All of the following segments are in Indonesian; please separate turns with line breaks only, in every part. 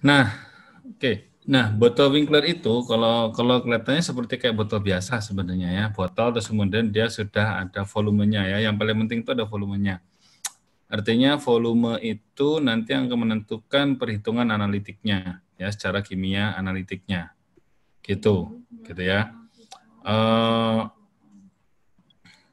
Nah, oke. Okay. Nah, botol Winkler itu kalau kalau kelihatannya seperti kayak botol biasa sebenarnya ya, botol terus kemudian dia sudah ada volumenya ya. Yang paling penting itu ada volumenya. Artinya volume itu nanti akan menentukan perhitungan analitiknya ya, secara kimia analitiknya. Gitu, gitu ya. Uh,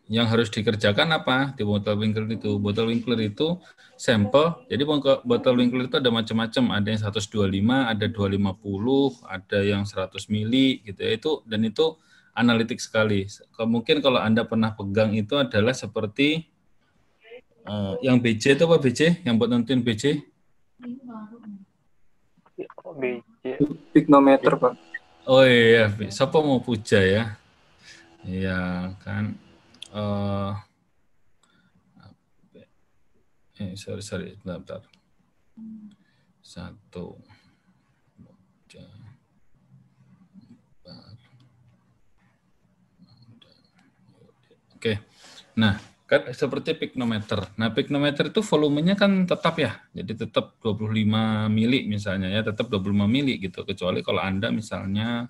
yang harus dikerjakan apa di botol winkler itu? Botol winkler itu sampel. Jadi botol winkler itu ada macam-macam. Ada yang 125, ada 250, ada yang 100 mili gitu ya. Itu dan itu analitik sekali. Mungkin kalau Anda pernah pegang itu adalah seperti uh, yang bc itu apa bc Yang buat nentuin BC?
bc Pignometer, Pak.
Oh iya, iya, siapa mau puja ya? Iya kan Eh, eh sorry sorry bentar, bentar. satu empat oke nah kan seperti piknometer. Nah, piknometer itu volumenya kan tetap ya. Jadi tetap 25 mili misalnya ya, tetap 25 mili gitu. Kecuali kalau Anda misalnya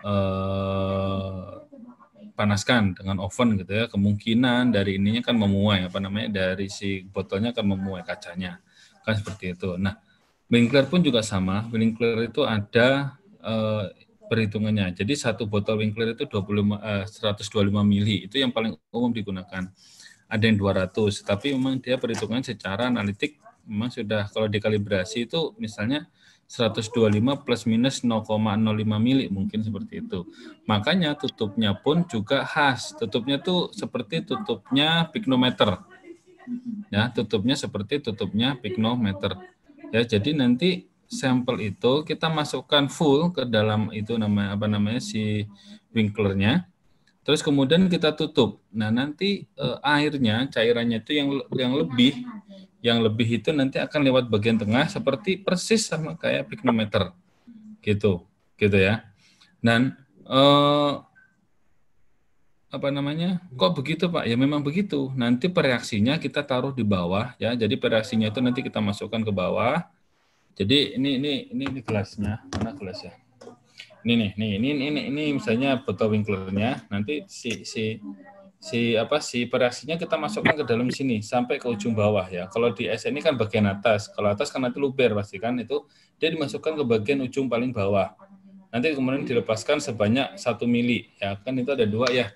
eh panaskan dengan oven gitu ya, kemungkinan dari ininya kan memuai apa namanya dari si botolnya akan memuai kacanya. Kan seperti itu. Nah, Winkler pun juga sama. Winkler itu ada eh, perhitungannya. Jadi satu botol Winkler itu 25 eh, 125 mili itu yang paling umum digunakan. Ada yang 200, tapi memang dia perhitungan secara analitik memang sudah kalau dikalibrasi itu misalnya 125 plus minus 0,05 mili mungkin seperti itu. Makanya tutupnya pun juga khas. Tutupnya tuh seperti tutupnya piknometer. Ya, tutupnya seperti tutupnya piknometer. Ya, jadi nanti sampel itu kita masukkan full ke dalam itu namanya apa namanya si winklernya. Terus kemudian kita tutup. Nah, nanti e, airnya, cairannya itu yang yang lebih yang lebih itu nanti akan lewat bagian tengah seperti persis sama kayak piknometer gitu gitu ya dan eh, apa namanya kok begitu pak ya memang begitu nanti pereaksinya kita taruh di bawah ya jadi pereaksinya itu nanti kita masukkan ke bawah jadi ini ini ini, ini gelasnya mana gelasnya ini nih ini ini ini, ini misalnya botol winklernya nanti si si si apa si perasinya kita masukkan ke dalam sini sampai ke ujung bawah ya. Kalau di S ini kan bagian atas, kalau atas kan nanti luber pasti kan itu dia dimasukkan ke bagian ujung paling bawah. Nanti kemudian dilepaskan sebanyak satu mili ya kan itu ada dua ya.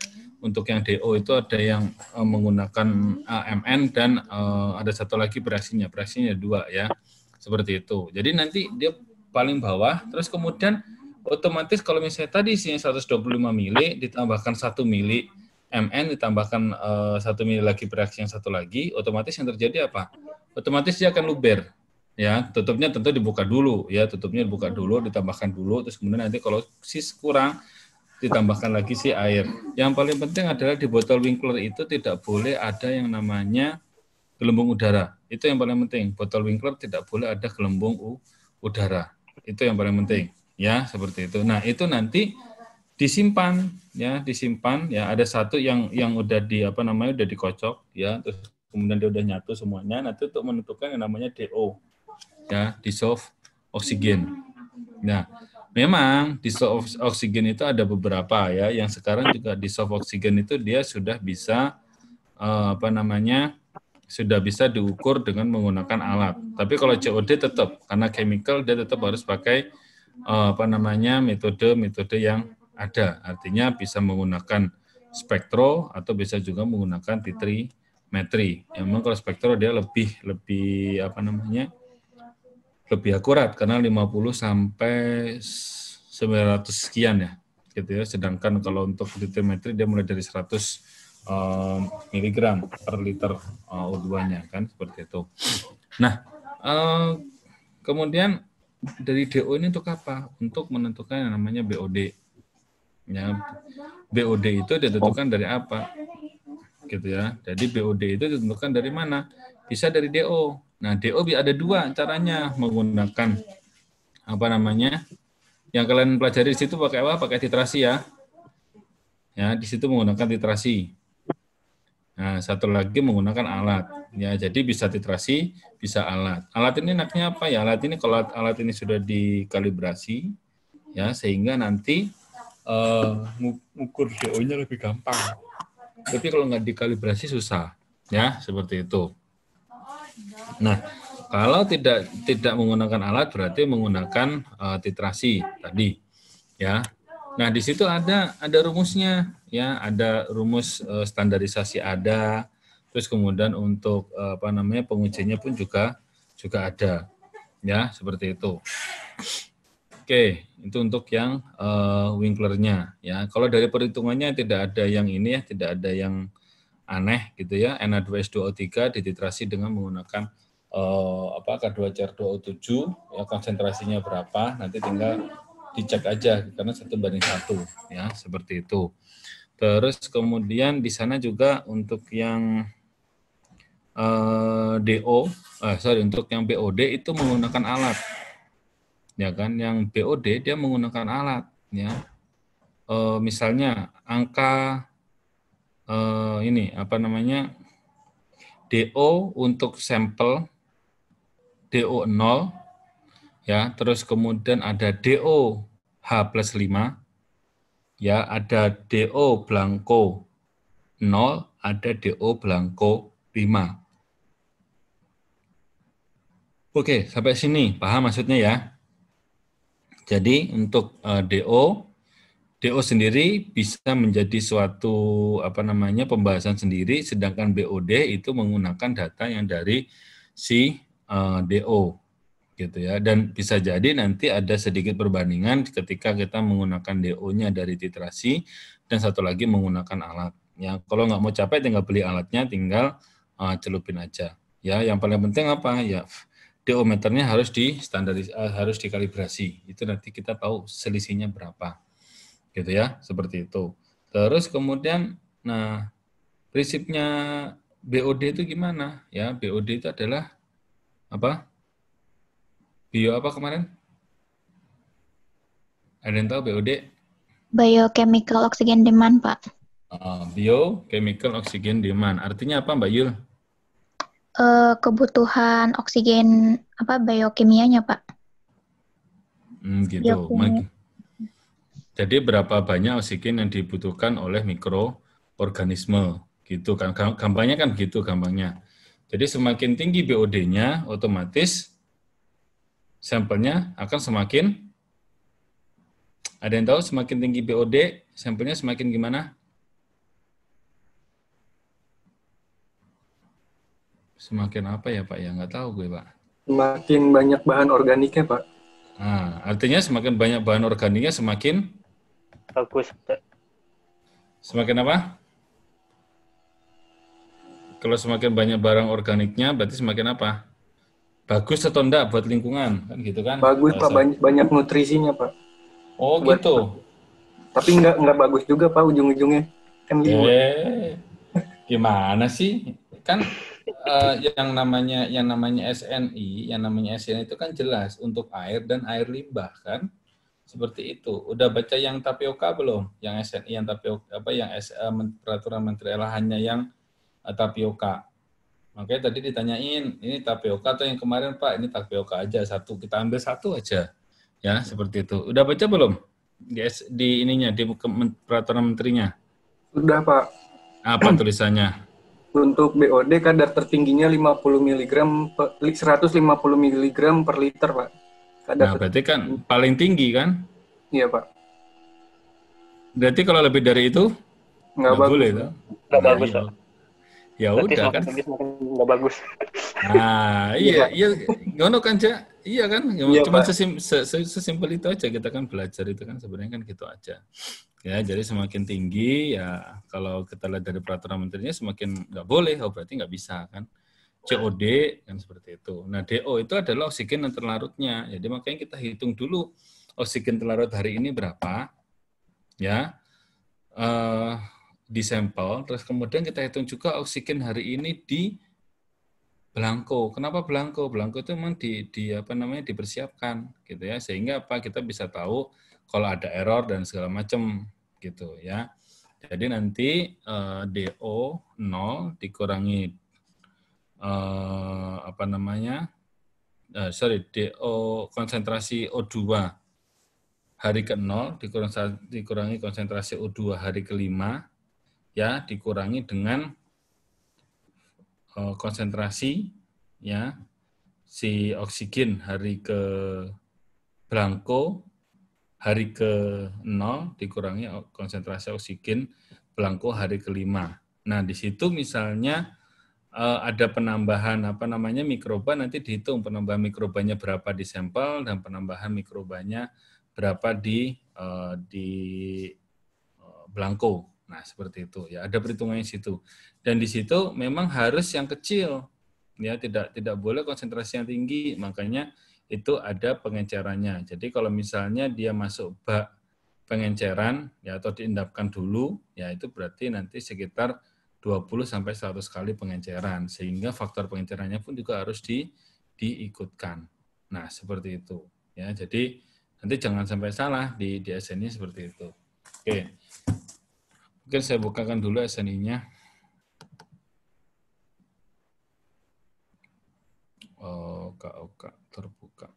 Untuk yang DO itu ada yang eh, menggunakan AMN eh, dan eh, ada satu lagi bereaksinya, bereaksinya dua ya seperti itu. Jadi nanti dia paling bawah, terus kemudian otomatis kalau misalnya tadi isinya 125 mili ditambahkan 1 mili, MN ditambahkan uh, satu mili lagi bereaksi yang satu lagi, otomatis yang terjadi apa? Otomatis dia akan luber. Ya, tutupnya tentu dibuka dulu ya, tutupnya dibuka dulu, ditambahkan dulu terus kemudian nanti kalau sis kurang ditambahkan lagi si air. Yang paling penting adalah di botol Winkler itu tidak boleh ada yang namanya gelembung udara. Itu yang paling penting. Botol Winkler tidak boleh ada gelembung udara. Itu yang paling penting. Ya, seperti itu. Nah, itu nanti disimpan ya disimpan ya ada satu yang yang udah di apa namanya udah dikocok ya terus kemudian dia udah nyatu semuanya nanti untuk menentukan yang namanya DO ya dissolve oksigen nah memang dissolve oksigen itu ada beberapa ya yang sekarang juga dissolve oksigen itu dia sudah bisa uh, apa namanya sudah bisa diukur dengan menggunakan alat tapi kalau COD tetap karena chemical dia tetap harus pakai uh, apa namanya metode metode yang ada. Artinya bisa menggunakan spektro atau bisa juga menggunakan titrimetri. Yang memang kalau spektro dia lebih lebih apa namanya? lebih akurat karena 50 sampai 900 sekian ya. Gitu ya. Sedangkan kalau untuk metri dia mulai dari 100 uh, eh, miligram per liter uh, eh, O2-nya kan seperti itu. Nah, uh, kemudian dari DO ini untuk apa? Untuk menentukan yang namanya BOD Ya, BOD itu ditentukan dari apa? Gitu ya. Jadi BOD itu ditentukan dari mana? Bisa dari DO. Nah, DO ada dua caranya menggunakan apa namanya? Yang kalian pelajari di situ pakai apa? Pakai titrasi ya. Ya, di situ menggunakan titrasi. Nah, satu lagi menggunakan alat. Ya, jadi bisa titrasi, bisa alat. Alat ini enaknya apa ya? Alat ini kalau alat ini sudah dikalibrasi ya sehingga nanti uh, ngukur DO-nya lebih gampang. Tapi kalau nggak dikalibrasi susah, ya seperti itu. Nah, kalau tidak tidak menggunakan alat berarti menggunakan uh, titrasi tadi, ya. Nah di situ ada ada rumusnya, ya ada rumus uh, standarisasi ada, terus kemudian untuk uh, apa namanya pengujinya pun juga juga ada, ya seperti itu. Oke, itu untuk yang uh, winklernya ya. Kalau dari perhitungannya tidak ada yang ini ya, tidak ada yang aneh gitu ya. na 2 s 2 o 3 dititrasi dengan menggunakan uh, apa K2CR2O7 ya konsentrasinya berapa nanti tinggal dicek aja karena satu banding satu ya seperti itu. Terus kemudian di sana juga untuk yang uh, eh, DO, uh, sorry untuk yang BOD itu menggunakan alat ya kan yang BOD dia menggunakan alat ya e, misalnya angka e, ini apa namanya DO untuk sampel DO 0 ya terus kemudian ada DO H plus 5 ya ada DO blanko 0 ada DO blanko 5 Oke, sampai sini paham maksudnya ya? Jadi untuk uh, eh, DO, DO sendiri bisa menjadi suatu apa namanya pembahasan sendiri, sedangkan BOD itu menggunakan data yang dari si uh, eh, DO, gitu ya. Dan bisa jadi nanti ada sedikit perbandingan ketika kita menggunakan DO-nya dari titrasi dan satu lagi menggunakan alat. Ya, kalau nggak mau capek tinggal beli alatnya, tinggal uh, celupin aja. Ya, yang paling penting apa ya? DO meternya harus di standaris eh, harus dikalibrasi. Itu nanti kita tahu selisihnya berapa. Gitu ya, seperti itu. Terus kemudian nah prinsipnya BOD itu gimana? Ya, BOD itu adalah apa? Bio apa kemarin? Ada yang tahu BOD?
Biochemical Oxygen Demand, Pak.
Ah, biochemical Oxygen Demand. Artinya apa, Mbak Yul?
uh, kebutuhan oksigen apa biokimianya pak?
Hmm, gitu. Biokimia. Jadi berapa banyak oksigen yang dibutuhkan oleh mikroorganisme gitu kan? Gampangnya kan gitu gampangnya. Jadi semakin tinggi BOD-nya, otomatis sampelnya akan semakin ada yang tahu semakin tinggi BOD, sampelnya semakin gimana? semakin apa ya Pak? Ya nggak tahu gue Pak.
Semakin banyak bahan organiknya Pak.
Nah, artinya semakin banyak bahan organiknya semakin bagus. Semakin apa? Kalau semakin banyak barang organiknya berarti semakin apa? Bagus atau enggak buat lingkungan kan gitu kan? Bagus Pak, banyak,
banyak nutrisinya Pak. Oh buat, gitu. Pak. Tapi enggak, enggak bagus juga Pak ujung-ujungnya kan eh,
gimana sih? Kan uh, yang namanya yang namanya SNI, yang namanya SNI itu kan jelas untuk air dan air limbah kan? Seperti itu. Udah baca yang tapioka belum? Yang SNI yang tapioka apa yang S, eh, peraturan menteri lahannya yang uh, tapioka. Makanya tadi ditanyain, ini tapioka atau yang kemarin Pak? Ini tapioka aja satu, kita ambil satu aja. Ya, seperti itu. Udah baca belum? Di, di ininya, di peraturan menterinya? Udah Pak. Apa tulisannya?
untuk BOD kadar tertingginya 50 mg 150 mg per liter, Pak.
Kadar nah, berarti kan paling tinggi kan? Iya, Pak. Berarti kalau lebih dari itu nggak bagus. boleh, Nggak nah, bagus, iya. ya. Ya udah kan. Nggak bagus. Nah, iya, iya, ngono kan, Cak. Iya kan, ya, cuma sesim, sesimpel itu aja kita kan belajar itu kan sebenarnya kan gitu aja. Ya, jadi semakin tinggi ya kalau kita lihat dari peraturan menterinya semakin nggak boleh, oh berarti nggak bisa kan. COD kan seperti itu. Nah, DO itu adalah oksigen yang terlarutnya. Jadi makanya kita hitung dulu oksigen terlarut hari ini berapa ya. Uh, eh, di sampel, terus kemudian kita hitung juga oksigen hari ini di belangko. Kenapa belangko? Belangko itu memang di, di apa namanya dipersiapkan gitu ya, sehingga apa kita bisa tahu kalau ada error dan segala macam gitu ya. Jadi nanti uh, eh, DO 0 dikurangi uh, apa namanya? Uh, sorry, DO konsentrasi O2 hari ke-0 dikurangi, dikurangi konsentrasi O2 hari ke-5 ya dikurangi dengan uh, konsentrasi ya si oksigen hari ke blanko hari ke-0 dikurangi konsentrasi oksigen belangko hari ke-5. Nah, di situ misalnya eh, ada penambahan apa namanya mikroba nanti dihitung penambahan mikrobanya berapa di sampel dan penambahan mikrobanya berapa di eh, di eh, belangko. Nah, seperti itu ya. Ada perhitungannya di situ. Dan di situ memang harus yang kecil. Ya, tidak tidak boleh konsentrasi yang tinggi. Makanya itu ada pengencerannya. Jadi kalau misalnya dia masuk bak pengenceran ya atau diendapkan dulu, ya itu berarti nanti sekitar 20 sampai 100 kali pengenceran sehingga faktor pengencerannya pun juga harus di diikutkan. Nah, seperti itu. Ya, jadi nanti jangan sampai salah di di SNI seperti itu. Oke. Mungkin saya bukakan dulu SNI-nya. Oh, oke, oke terbuka.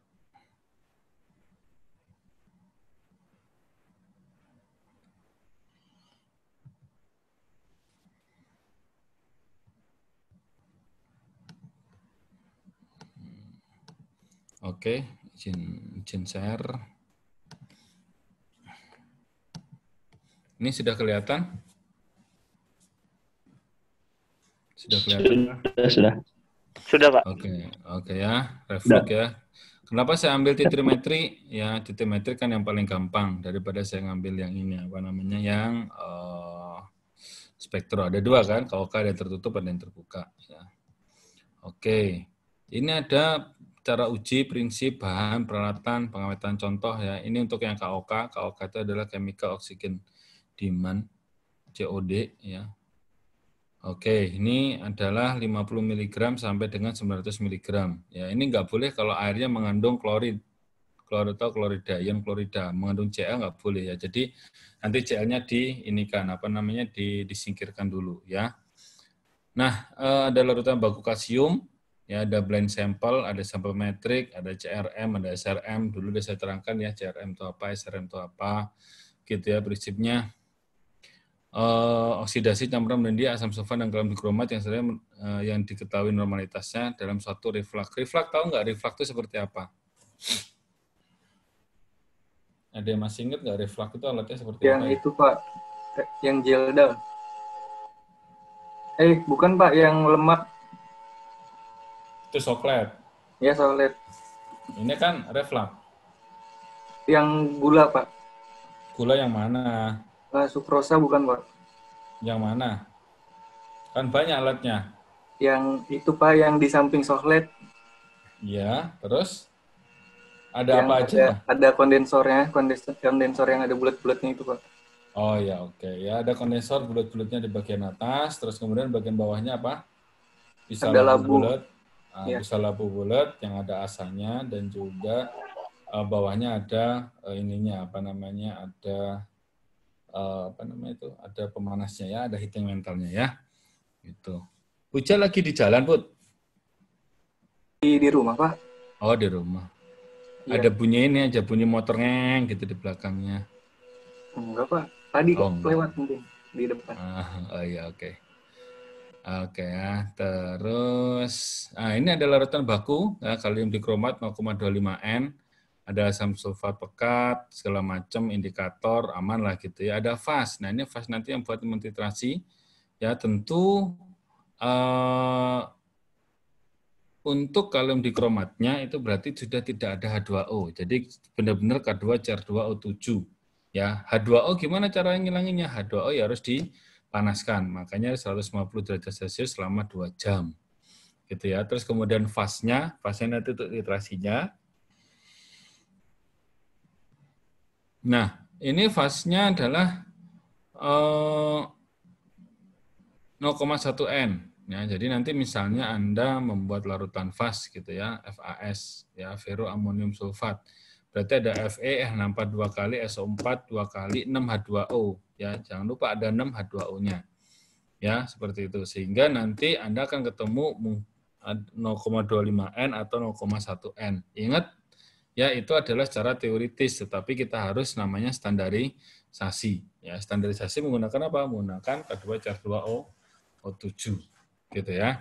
Oke, izin, izin share. Ini sudah kelihatan? Sudah kelihatan? Sudah, sudah. Sudah, Pak. Oke, okay. oke okay, ya. refleks ya. Kenapa saya ambil titrimetri? Ya, titrimetri kan yang paling gampang daripada saya ngambil yang ini apa namanya yang uh, spektro. Ada dua kan, kalau ada yang tertutup ada yang terbuka. Ya. Oke, okay. ini ada cara uji prinsip bahan peralatan pengawetan contoh ya. Ini untuk yang KOK. KOK itu adalah chemical oxygen demand, COD ya. Oke, ini adalah 50 mg sampai dengan 900 mg. Ya, ini nggak boleh kalau airnya mengandung klorid, klorida atau klorida, ion klorida, mengandung Cl nggak boleh ya. Jadi nanti Cl-nya di ini kan apa namanya di, disingkirkan dulu ya. Nah, eh, ada larutan baku kalsium, ya ada blind sample, ada sampel metrik, ada CRM, ada SRM. Dulu udah saya terangkan ya CRM itu apa, SRM itu apa, gitu ya prinsipnya uh, oksidasi campuran dia asam sulfat dan garam dikromat yang sebenarnya uh, yang diketahui normalitasnya dalam suatu reflux. Reflux tahu nggak reflux itu seperti apa? Ada yang masih ingat nggak reflux itu alatnya seperti yang apa? Yang itu pak, yang jelda.
Eh bukan pak, yang lemak. Itu soklet. Ya soklet. Ini kan reflux. Yang gula pak. Gula yang mana? uh, sukrosa bukan Pak?
Yang mana? Kan banyak alatnya.
Yang itu Pak, yang di samping sohlet.
Iya, terus? Ada yang apa ada, aja?
Ada, ada kondensornya, kondensor, kondensor yang ada bulat-bulatnya itu Pak.
Oh ya, oke. Okay. Ya, ada kondensor bulat-bulatnya di bagian atas, terus kemudian bagian bawahnya apa? Bisa ada labu. Bulat, uh, ah, ya. bisa labu bulat yang ada asanya dan juga uh, bawahnya ada uh, ininya apa namanya? Ada Eh, apa namanya itu ada pemanasnya ya, ada hitting mentalnya ya. itu hujan lagi di jalan, Put? Di, di rumah, Pak. Oh, di rumah. ya. Ada bunyi ini aja, bunyi motor ngeng gitu di belakangnya. Enggak, Pak. Tadi oh, enggak. lewat mungkin di depan. Ah, oh iya, oke. Okay. Oke okay, ya, terus ah, ini ada larutan baku ya, kalium dikromat 0,25N ada asam sulfat pekat, segala macam indikator aman lah gitu ya. Ada fas. Nah, ini fas nanti yang buat mentitrasi ya tentu uh, untuk kalium dikromatnya itu berarti sudah tidak ada H2O. Jadi benar-benar K2 CR2O7 ya. H2O gimana cara ngilanginnya? H2O ya harus dipanaskan. Makanya 150 derajat Celcius selama 2 jam. Gitu ya. Terus kemudian fasnya, fasnya nanti untuk titrasinya Nah, ini fasenya adalah uh, eh, 0,1 N. Ya, jadi nanti misalnya Anda membuat larutan fas gitu ya, FAS, ya, ferroamonium sulfat. Berarti ada Fe 4 dua kali, SO4 2 kali, 6H2O. Ya, jangan lupa ada 6H2O-nya. Ya, seperti itu. Sehingga nanti Anda akan ketemu 0,25N atau 0,1N. Ingat, ya itu adalah secara teoritis tetapi kita harus namanya standarisasi ya standarisasi menggunakan apa menggunakan K2CH2O O7 gitu ya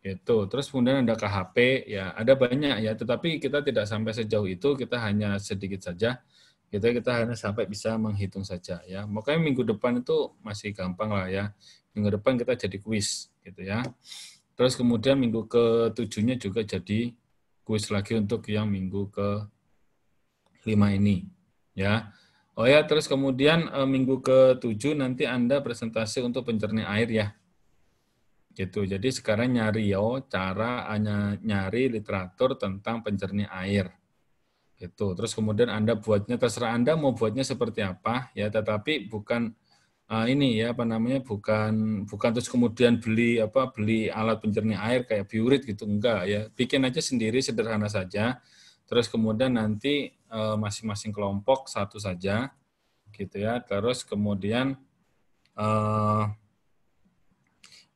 itu terus kemudian ada KHP ya ada banyak ya tetapi kita tidak sampai sejauh itu kita hanya sedikit saja kita gitu ya. kita hanya sampai bisa menghitung saja ya makanya minggu depan itu masih gampang lah ya minggu depan kita jadi kuis gitu ya terus kemudian minggu ketujuhnya juga jadi kuis lagi untuk yang minggu ke lima ini. Ya. Oh ya, terus kemudian e, minggu ke tujuh nanti Anda presentasi untuk pencernaan air ya. Gitu. Jadi sekarang nyari yo cara hanya nyari literatur tentang pencernaan air. itu Terus kemudian Anda buatnya terserah Anda mau buatnya seperti apa ya, tetapi bukan uh, ini ya apa namanya bukan bukan terus kemudian beli apa beli alat penjernih air kayak biurit gitu enggak ya bikin aja sendiri sederhana saja terus kemudian nanti uh, masing-masing kelompok satu saja gitu ya terus kemudian uh,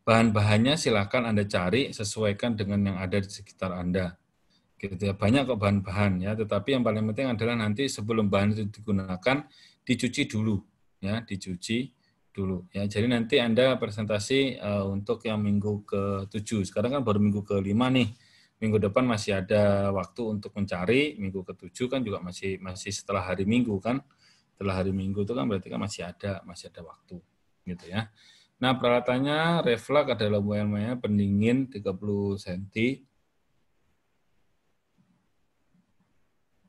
bahan-bahannya silahkan anda cari sesuaikan dengan yang ada di sekitar anda gitu ya banyak kok bahan-bahan ya tetapi yang paling penting adalah nanti sebelum bahan itu digunakan dicuci dulu ya dicuci dulu ya. Jadi nanti Anda presentasi uh, untuk yang minggu ke-7. Sekarang kan baru minggu ke lima nih. Minggu depan masih ada waktu untuk mencari, minggu ke-7 kan juga masih masih setelah hari Minggu kan. Setelah hari Minggu itu kan berarti kan masih ada, masih ada waktu gitu ya. Nah, peralatannya reflux adalah buaya-buaya pendingin 30 cm.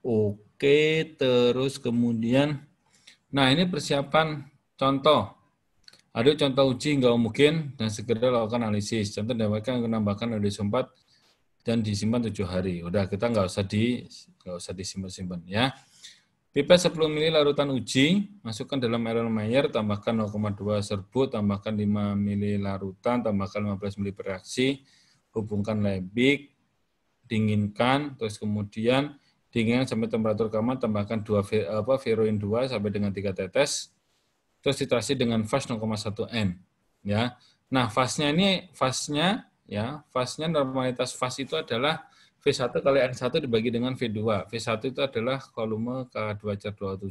Oke, terus kemudian nah ini persiapan contoh Aduk contoh uji nggak mungkin dan segera lakukan analisis. Contoh dapatkan menambahkan dari sempat dan disimpan tujuh hari. Udah kita nggak usah di nggak usah disimpan-simpan ya. pipet 10 mili larutan uji, masukkan dalam air Meyer, tambahkan 0,2 serbuk, tambahkan 5 mili larutan, tambahkan 15 mili bereaksi, hubungkan lebih, dinginkan, terus kemudian dinginkan sampai temperatur kamar, tambahkan 2 apa, viruin 2 sampai dengan 3 tetes, terus situasi dengan fast 0,1 n ya. Nah, fastnya ini fastnya ya, fastnya normalitas fast itu adalah V1 kali N1 dibagi dengan V2. V1 itu adalah volume K2 cer 27,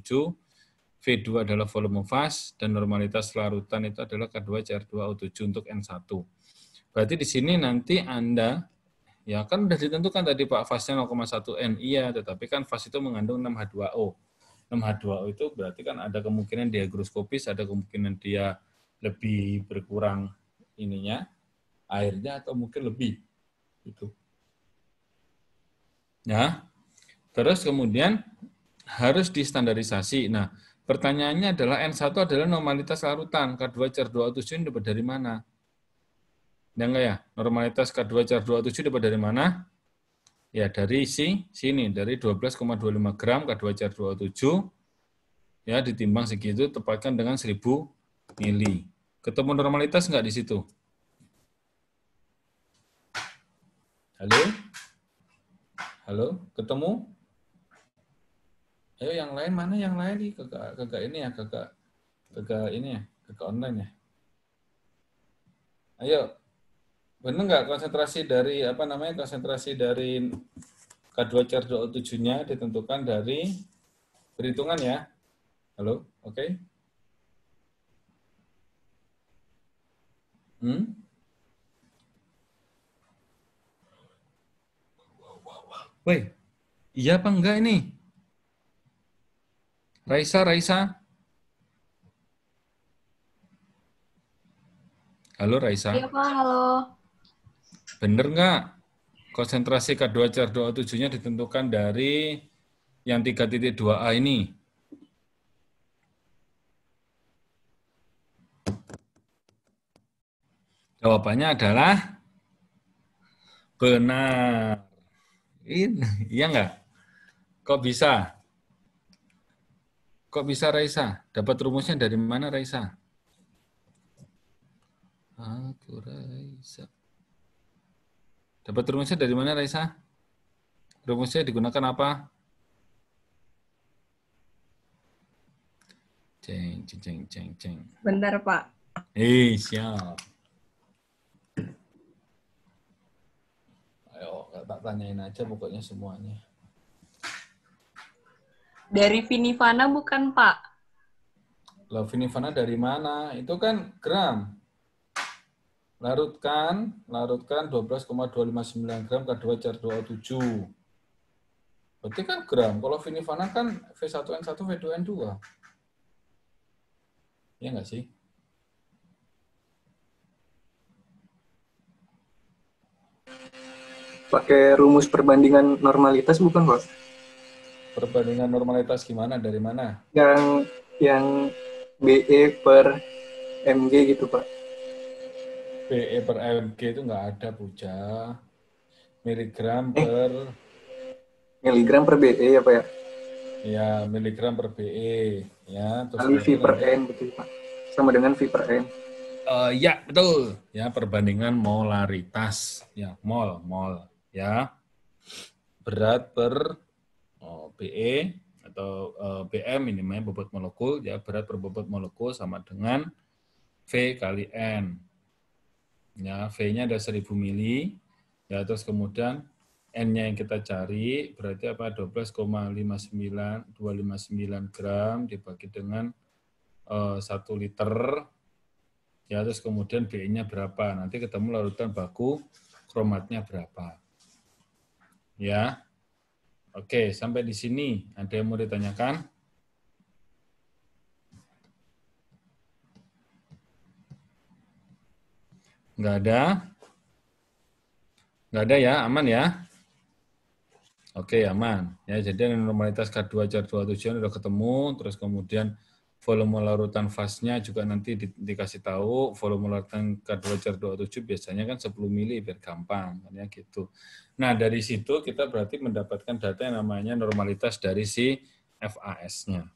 V2 adalah volume fast, dan normalitas larutan itu adalah K2 cer 27 untuk N1. Berarti di sini nanti Anda ya kan sudah ditentukan tadi Pak fasnya 0,1 N iya, tetapi kan fas itu mengandung 6H2O. 6H2O itu berarti kan ada kemungkinan dia higroskopis, ada kemungkinan dia lebih berkurang ininya airnya atau mungkin lebih itu. Ya. Terus kemudian harus distandarisasi. Nah, pertanyaannya adalah N1 adalah normalitas larutan, K2 CR207 dapat dari mana? Ya enggak ya? Normalitas K2 CR207 dapat dari mana? Ya, dari si sini dari 12,25 gram K2 CR27 ya ditimbang segitu tepatkan dengan 1000 mili. Ketemu normalitas enggak di situ? Halo? Halo, ketemu? Ayo yang lain mana yang lain nih kakak kakak ini ya kakak kakak ini ya kakak online ya. Ayo benar nggak konsentrasi dari apa namanya konsentrasi dari k 2 CER 2 7 nya ditentukan dari perhitungan ya. Halo, oke. Okay. Hmm? Woi, iya apa enggak ini? Raisa, Raisa. Halo Raisa. Iya
Pak, halo.
Bener nggak konsentrasi K2 CR2O7 nya ditentukan dari yang 3.2A ini? Jawabannya adalah benar. Ini, iya enggak? Kok bisa? Kok bisa Raisa? Dapat rumusnya dari mana Raisa? Aku Raisa. Dapat rumusnya dari mana, Raisa? Rumusnya digunakan apa? Ceng, ceng, ceng, ceng, ceng.
Bentar, Pak.
Hei, siap. Ayo, tak tanyain aja pokoknya semuanya.
Dari Vinivana bukan, Pak?
Lah, Vinivana dari mana? Itu kan gram. Larutkan, larutkan 12,259 gram K2 CR27. Berarti kan gram. Kalau vinifana kan V1N1, V2N2. Iya nggak sih?
Pakai rumus perbandingan normalitas bukan, Pak?
Perbandingan normalitas gimana? Dari mana?
Yang yang BE per MG gitu, Pak.
BE per mg itu enggak ada puja miligram eh. per miligram per BE ya pak ya ya miligram per BE ya terus kali V per N betul pak sama dengan V per N uh, ya betul ya perbandingan molaritas ya mol mol ya berat per oh, BE atau uh, eh, BM ini namanya bobot molekul ya berat per bobot molekul sama dengan V kali N Ya, V-nya ada 1000 mili. Ya, terus kemudian N-nya yang kita cari berarti apa 12,59 259 gram dibagi dengan uh, eh, 1 liter. Ya, terus kemudian B-nya berapa? Nanti ketemu larutan baku kromatnya berapa. Ya. Oke, sampai di sini ada yang mau ditanyakan? Nggak ada. Nggak ada ya, aman ya. Oke, aman. Ya, jadi normalitas K2 jar 27 sudah ketemu, terus kemudian volume larutan fasnya juga nanti di, dikasih tahu, volume larutan K2 jar 27 biasanya kan 10 mili biar gampang, kan ya gitu. Nah, dari situ kita berarti mendapatkan data yang namanya normalitas dari si FAS-nya.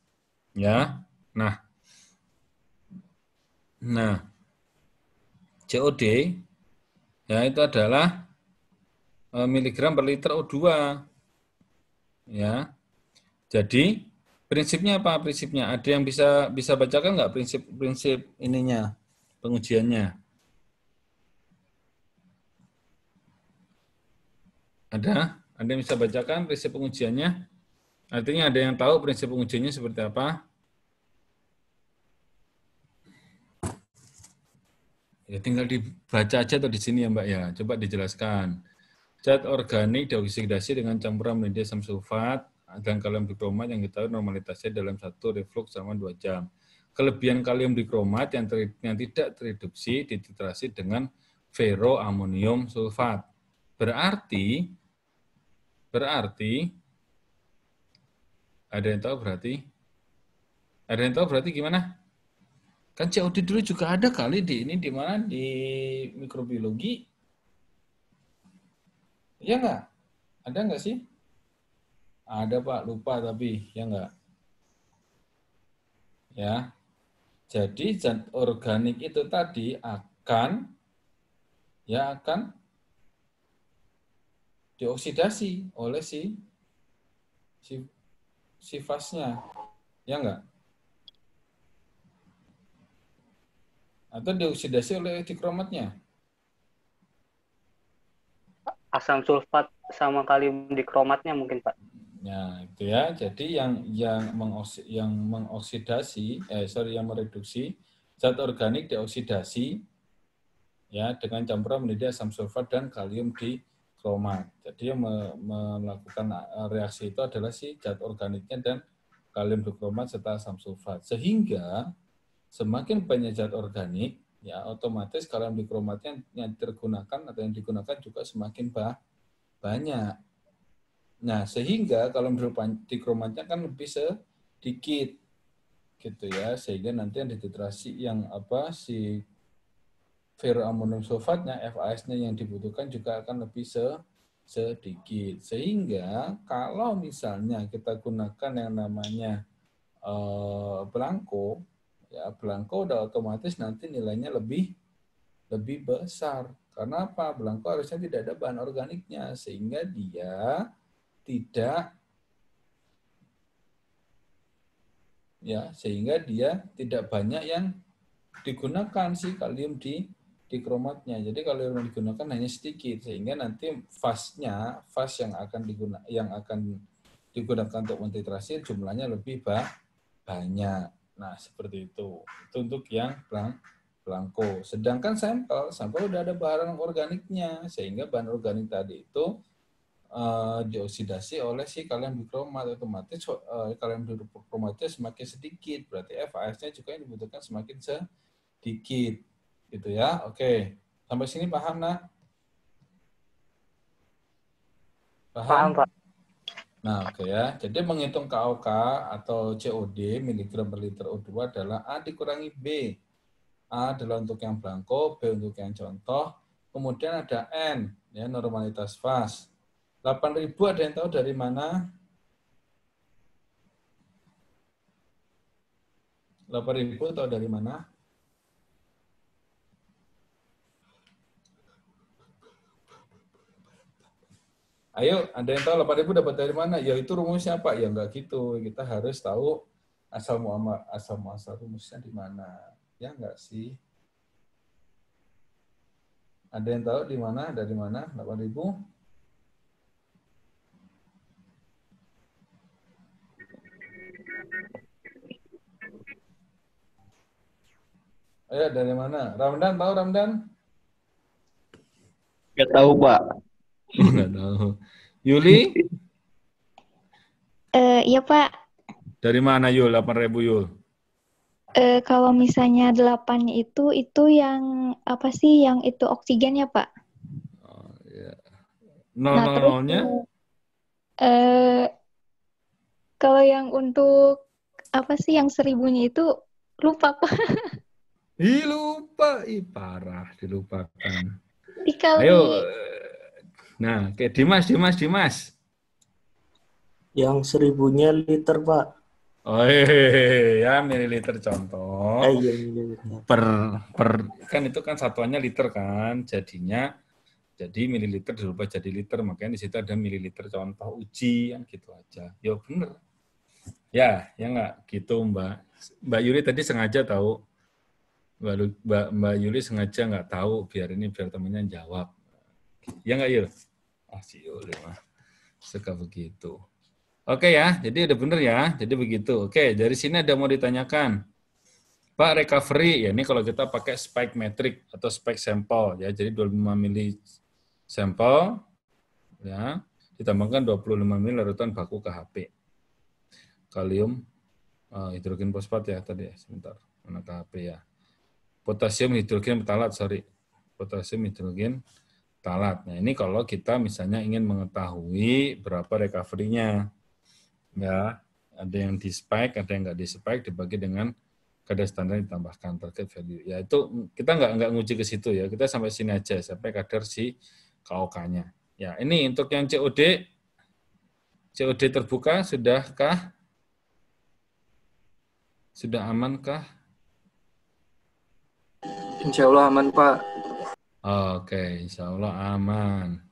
Ya. Nah. Nah, COD ya itu adalah eh, miligram per liter O2. Ya. Jadi prinsipnya apa? Prinsipnya ada yang bisa bisa bacakan nggak prinsip-prinsip ininya pengujiannya? Ada? Ada yang bisa bacakan prinsip pengujiannya? Artinya ada yang tahu prinsip pengujiannya seperti apa? Ya tinggal dibaca aja atau di sini ya Mbak ya. Coba dijelaskan. cat organik dioksidasi dengan campuran media asam sulfat dan kalium dikromat yang kita tahu normalitasnya dalam satu reflux selama dua jam. Kelebihan kalium dikromat yang, ter, yang tidak tereduksi dititrasi dengan ferroamonium sulfat. Berarti berarti ada yang tahu berarti ada yang tahu berarti gimana? Kan COD dulu juga ada kali di ini di mana di mikrobiologi. ya enggak Ada enggak sih? Ada Pak, lupa tapi ya enggak Ya. Jadi zat organik itu tadi akan ya akan dioksidasi oleh si, si sifasnya. Ya enggak? atau dioksidasi oleh dikromatnya?
Asam sulfat sama kalium dikromatnya mungkin Pak.
ya itu ya. Jadi yang yang mengoksi, yang mengoksidasi eh sorry yang mereduksi zat organik dioksidasi ya dengan campuran menjadi asam sulfat dan kalium di dikromat. Jadi yang me, melakukan eh, reaksi itu adalah si zat organiknya dan kalium dikromat serta asam sulfat. Sehingga Semakin banyak zat organik, ya otomatis kalau dikromatnya yang digunakan atau yang digunakan juga semakin bah, banyak. Nah, sehingga kalau dikromatnya kan lebih sedikit gitu ya, sehingga nanti yang dititrasi yang apa si ferroamonium sulfatnya FAS-nya yang dibutuhkan juga akan lebih se sedikit. Sehingga kalau misalnya kita gunakan yang namanya eh, belangko ya belangko udah otomatis nanti nilainya lebih lebih besar. Karena apa? Belangko harusnya tidak ada bahan organiknya sehingga dia tidak ya sehingga dia tidak banyak yang digunakan sih kalium di di kromatnya. Jadi kalau yang digunakan hanya sedikit sehingga nanti fasnya, fas yang akan digunakan yang akan digunakan untuk mentitrasi jumlahnya lebih banyak. Nah, seperti itu. Itu untuk yang pelang pelangko Sedangkan sampel, sampel udah ada bahan organiknya, sehingga bahan organik tadi itu uh, dioksidasi oleh si kalian bikromat otomatis uh, kalian bikromatnya semakin sedikit berarti FAS-nya juga yang dibutuhkan semakin sedikit gitu ya oke sampai sini paham nah paham Pak. Nah, oke okay ya. Jadi menghitung KOK atau COD miligram per liter O2 adalah A dikurangi B. A adalah untuk yang blanko, B untuk yang contoh. Kemudian ada N, ya normalitas fas. 8000 ada yang tahu dari mana? 8000 tahu dari mana? Ayo, ada yang tahu 8000 dapat dari mana? Ya itu rumusnya apa? Ya enggak gitu. Kita harus tahu asal muamal asal muasal rumusnya di mana. Ya enggak sih? Ada yang tahu di mana? Dari mana? 8000? Ayo dari mana? Ramdan tahu Ramdan? Gak tahu Pak. Yuli? Eh, uh, iya Pak. Dari mana Yul? 8000 Yul.
Uh, kalau misalnya delapannya itu, itu yang apa sih? Yang itu oksigen ya Pak? Oh,
Nol iya. nah,
Eh, kalau yang untuk apa sih yang seribunya itu lupa Pak.
Ih lupa, ih parah dilupakan.
Dikali. Ayo
Nah, kayak Dimas, Dimas, Dimas. Yang seribunya liter, Pak. Oh, ya mililiter contoh. Eh, iya, iya. Per, per, kan itu kan satuannya liter kan, jadinya jadi mililiter dirubah jadi liter, makanya di situ ada mililiter contoh uji, yang gitu aja. Ya bener. Ya, ya nggak gitu Mbak. Mbak Yuli tadi sengaja tahu. Mbak, Mbak, Mbak Yuli sengaja nggak tahu biar ini biar temannya jawab. Ya nggak Yul? rasio ah, mah. Suka begitu. Oke ya, jadi udah bener ya. Jadi begitu. Oke, dari sini ada mau ditanyakan. Pak, recovery, ya ini kalau kita pakai spike metric atau spike sampel, ya, jadi 25 mili sampel, ya, ditambahkan 25 mili larutan baku KHP. Kalium uh, hidrogen fosfat ya tadi, ya sebentar, mana HP ya. Potasium hidrogen metalat sorry. Potasium hidrogen talat. Nah ini kalau kita misalnya ingin mengetahui berapa recovery-nya. Ya, ada yang di spike, ada yang nggak di spike, dibagi dengan kadar standar ditambahkan target value. Ya itu kita nggak nggak nguji ke situ ya, kita sampai sini aja sampai kadar si KOK-nya. Ya ini untuk yang COD, COD terbuka sudahkah? Sudah amankah? Insya Allah aman Pak. Oke, insya Allah aman.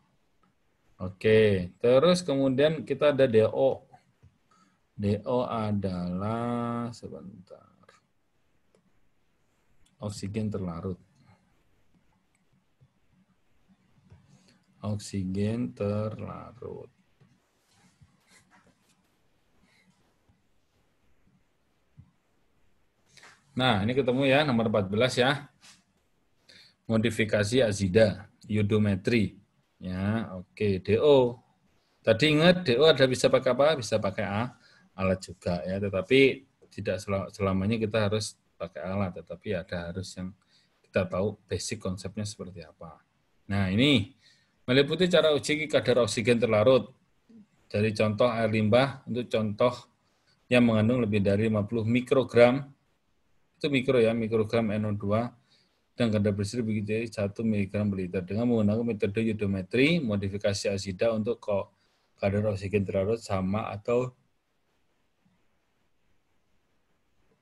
Oke, terus kemudian kita ada DO. DO adalah sebentar. Oksigen terlarut. Oksigen terlarut. Nah, ini ketemu ya nomor 14 ya modifikasi azida, iodometri. Ya, oke, okay. DO. Tadi ingat DO ada bisa pakai apa? Bisa pakai A, alat juga ya, tetapi tidak selamanya kita harus pakai alat, tetapi ada harus yang kita tahu basic konsepnya seperti apa. Nah, ini meliputi cara uji kadar oksigen terlarut dari contoh air limbah untuk contoh yang mengandung lebih dari 50 mikrogram itu mikro ya mikrogram NO2 dan kadar bersih begitu 1 ya, mg per liter dengan menggunakan metode yudometri modifikasi asida untuk kok kadar oksigen terlarut sama atau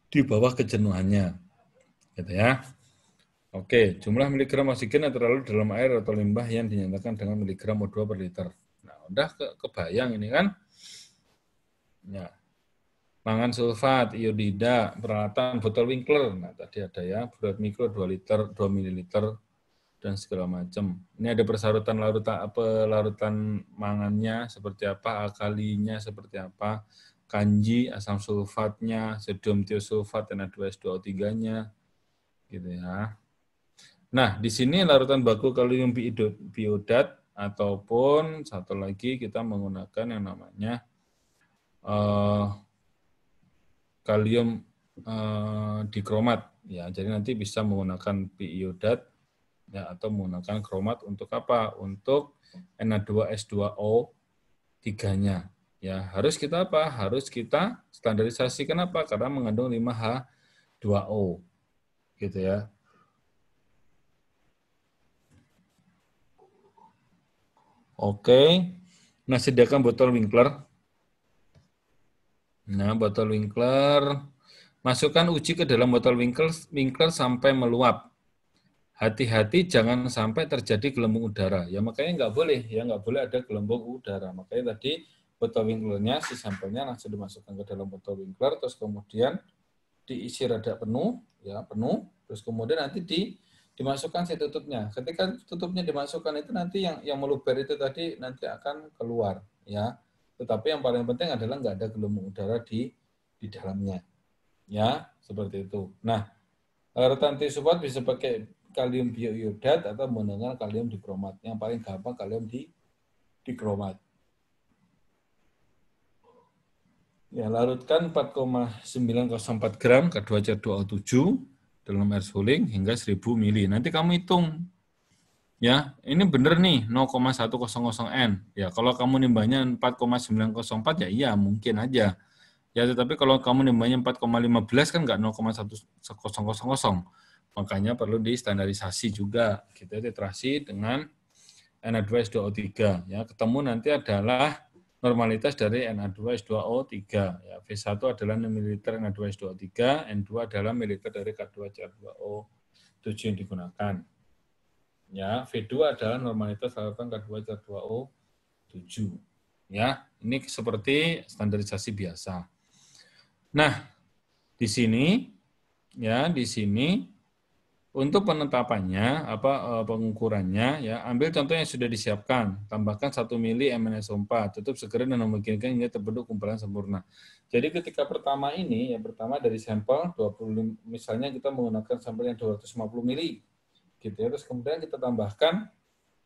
di bawah kejenuhannya. Gitu ya. Oke, jumlah miligram oksigen yang terlalu dalam air atau limbah yang dinyatakan dengan miligram O2 per liter. Nah, udah ke kebayang ini kan? Ya, mangan sulfat, iodida, peralatan botol Winkler. Nah, tadi ada ya, berat mikro 2 liter, 2 ml, dan segala macam. Ini ada persyaratan larutan apa larutan mangannya seperti apa, alkalinya seperti apa, kanji, asam sulfatnya, sodium tiosulfat dan h 2 o 3 nya gitu ya. Nah, di sini larutan baku kalium biodat ataupun satu lagi kita menggunakan yang namanya uh, kalium eh, dikromat ya jadi nanti bisa menggunakan piodat, ya atau menggunakan kromat untuk apa untuk Na2S2O 3 nya ya harus kita apa harus kita standarisasi kenapa karena mengandung 5H2O gitu ya Oke, nah sediakan botol winkler Nah, botol Winkler. Masukkan uji ke dalam botol Winkler, Winkler sampai meluap. Hati-hati jangan sampai terjadi gelembung udara. Ya makanya nggak boleh, ya nggak boleh ada gelembung udara. Makanya tadi botol Winklernya, si sampelnya langsung dimasukkan ke dalam botol Winkler, terus kemudian diisi rada penuh, ya penuh, terus kemudian nanti di dimasukkan si tutupnya. Ketika tutupnya dimasukkan itu nanti yang yang meluber itu tadi nanti akan keluar, ya tetapi yang paling penting adalah nggak ada gelembung udara di di dalamnya. Ya, seperti itu. Nah, eh, retanti subat bisa pakai kalium bioiodat atau menggunakan kalium dikromat. Yang paling gampang kalium di dikromat. Ya, larutkan 4,904 gram K2C2O7 dalam air suling hingga 1000 mili. Nanti kamu hitung ya ini bener nih 0,100n ya kalau kamu nimbanya 4,904 ya iya mungkin aja ya tetapi kalau kamu nimbanya 4,15 kan nggak 0,1000 makanya perlu distandarisasi juga kita titrasi dengan Na2S2O3 ya ketemu nanti adalah normalitas dari Na2S2O3 ya V1 adalah mililiter Na2S2O3 N2 adalah mililiter dari k 2 c 2 o 7 yang digunakan Ya, V2 adalah normalitas larutan K2 C2O 7. Ya, ini seperti standarisasi biasa. Nah, di sini ya, di sini untuk penetapannya apa eh, pengukurannya ya, ambil contoh yang sudah disiapkan, tambahkan 1 mili MnSO4, tutup segera dan memungkinkan hingga terbentuk kumpulan sempurna. Jadi ketika pertama ini, yang pertama dari sampel 20 misalnya kita menggunakan sampel yang 250 mili gitu ya. Terus kemudian kita tambahkan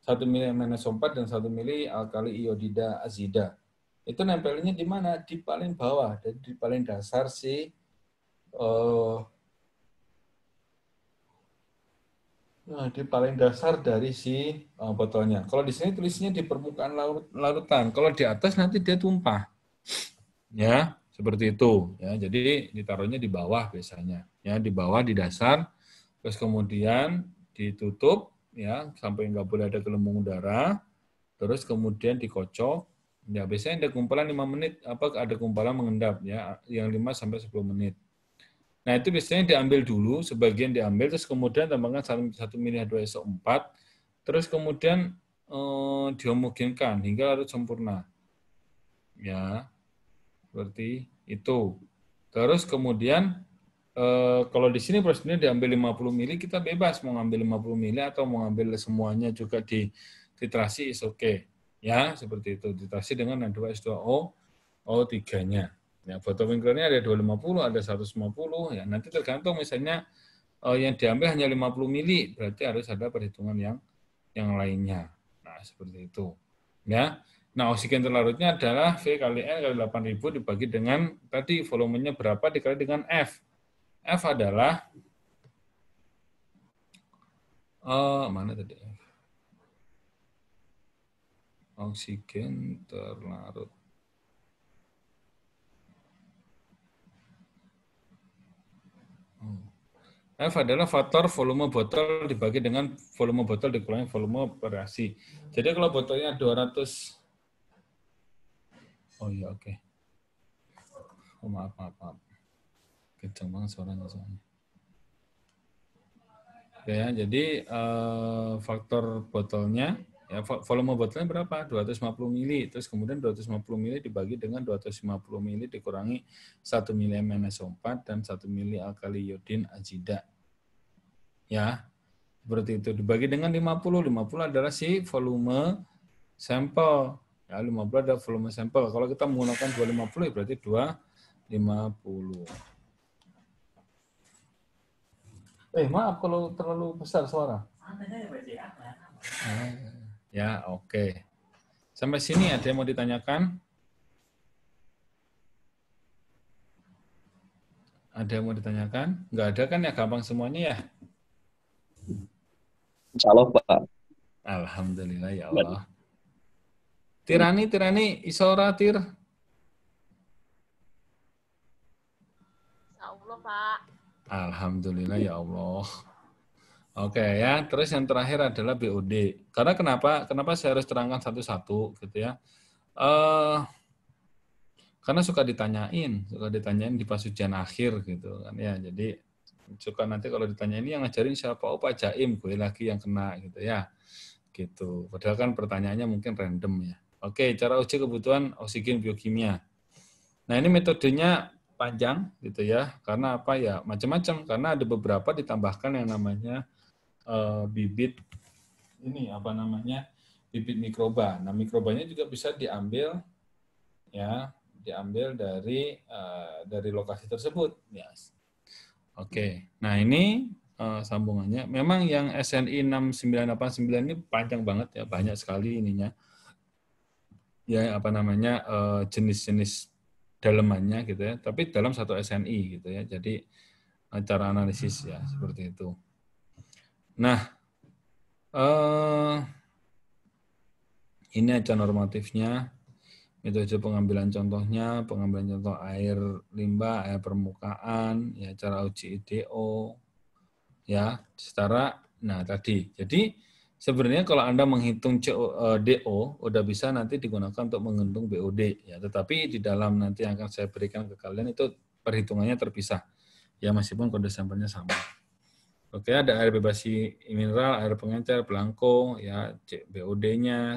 satu mili MnSO4 dan satu mili alkali iodida azida. Itu nempelnya di mana? Di paling bawah jadi di paling dasar si uh, nah, di paling dasar dari si uh, botolnya. Kalau di sini tulisnya di permukaan larut, larutan. Kalau di atas nanti dia tumpah. Ya, seperti itu. Ya, jadi ditaruhnya di bawah biasanya. Ya, di bawah di dasar. Terus kemudian ditutup ya sampai nggak boleh ada gelembung udara terus kemudian dikocok ya biasanya ada kumpulan 5 menit apa ada kumpulan mengendap ya yang 5 sampai 10 menit nah itu biasanya diambil dulu sebagian diambil terus kemudian tambahkan satu 1 mili H2SO 4 terus kemudian eh, dihomogenkan hingga larut sempurna ya seperti itu terus kemudian Eh, kalau di sini prosedurnya diambil 50 mili, kita bebas mau ngambil 50 mili atau mau ngambil semuanya juga di titrasi is oke. Okay. Ya, seperti itu. Titrasi dengan N2S2O O3-nya. Ya, fotowinklernya ada 250, ada 150. Ya, nanti tergantung misalnya uh, yang diambil hanya 50 mili, berarti harus ada perhitungan yang yang lainnya. Nah, seperti itu. Ya. Nah, oksigen terlarutnya adalah V kali N kali 8000 dibagi dengan tadi volumenya berapa dikali dengan F F adalah uh, mana tadi F? Oksigen terlarut. Oh. F adalah faktor volume botol dibagi dengan volume botol dikurangi volume operasi. Jadi kalau botolnya 200 Oh iya oke. Okay. Oh maaf maaf maaf kencang banget suaranya soalnya. Oke ya, jadi uh, faktor botolnya ya volume botolnya berapa? 250 ml, Terus kemudian 250 ml dibagi dengan 250 ml dikurangi 1 ml MnSO4 dan 1 ml alkali iodin azida. Ya. Seperti itu dibagi dengan 50. 50 adalah si volume sampel. Ya, 50 adalah volume sampel. Kalau kita menggunakan 250 ya berarti 250. Eh maaf kalau terlalu besar suara. Ah, ya oke. Okay. Sampai sini ada yang mau ditanyakan? Ada yang mau ditanyakan? Enggak ada kan ya gampang semuanya ya? Insya Allah Pak. Alhamdulillah ya Allah. Tirani, Tirani, Isora, Tir.
Insya Allah Pak.
Alhamdulillah ya Allah. Oke okay, ya, terus yang terakhir adalah BOD. Karena kenapa? Kenapa saya harus terangkan satu-satu gitu ya? Uh, karena suka ditanyain, suka ditanyain di pas pasujian akhir gitu kan ya. Jadi suka nanti kalau ditanyain ini yang ngajarin siapa? Oh Pak Jaim, gue lagi yang kena gitu ya. Gitu. Padahal kan pertanyaannya mungkin random ya. Oke, okay, cara uji kebutuhan oksigen biokimia. Nah ini metodenya panjang gitu ya. Karena apa ya? Macam-macam karena ada beberapa ditambahkan yang namanya uh, bibit ini apa namanya? bibit mikroba. Nah, mikrobanya juga bisa diambil ya, diambil dari uh, dari lokasi tersebut, yes. Oke. Okay. Nah, ini uh, sambungannya. Memang yang SNI 6989 ini panjang banget ya, banyak sekali ininya. Ya, apa namanya? jenis -jenis dalemannya gitu ya, tapi dalam satu SNI gitu ya. Jadi eh, cara analisis ya seperti itu. Nah, eh, ini aja normatifnya, itu metode pengambilan contohnya, pengambilan contoh air limbah, air permukaan, ya cara uji IDO, ya secara, nah tadi. Jadi Sebenarnya kalau Anda menghitung DO, eh, udah bisa nanti digunakan untuk menghitung BOD. ya. Tetapi di dalam nanti yang akan saya berikan ke kalian itu perhitungannya terpisah. Ya meskipun kode sampelnya sama. Oke, ada air bebas mineral, air pengencer, pelangko, ya BOD-nya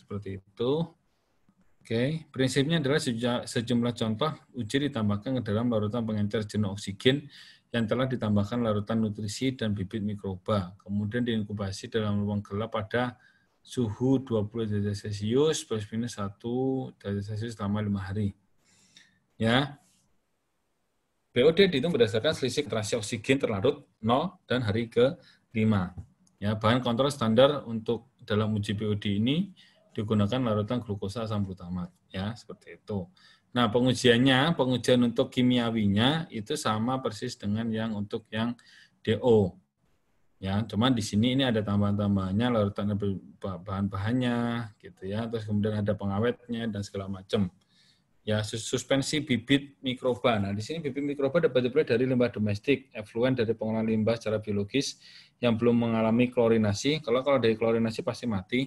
seperti itu. Oke, prinsipnya adalah sejumlah contoh uji ditambahkan ke dalam larutan pengencer jenuh oksigen yang telah ditambahkan larutan nutrisi dan bibit mikroba. Kemudian diinkubasi dalam ruang gelap pada suhu 20 derajat Celcius plus minus 1 derajat Celcius selama 5 hari. Ya. BOD dihitung berdasarkan selisih konsentrasi oksigen terlarut 0 dan hari ke-5. Ya, bahan kontrol standar untuk dalam uji BOD ini digunakan larutan glukosa asam glutamat, ya, seperti itu. Nah, pengujiannya, pengujian untuk kimiawinya itu sama persis dengan yang untuk yang DO. Ya, cuman di sini ini ada tambahan-tambahannya, larutan bahan-bahannya gitu ya, terus kemudian ada pengawetnya dan segala macam. Ya, suspensi bibit mikroba. Nah, di sini bibit mikroba dapat diperoleh dari limbah domestik, efluen dari pengolahan limbah secara biologis yang belum mengalami klorinasi. Kalau kalau dari klorinasi pasti mati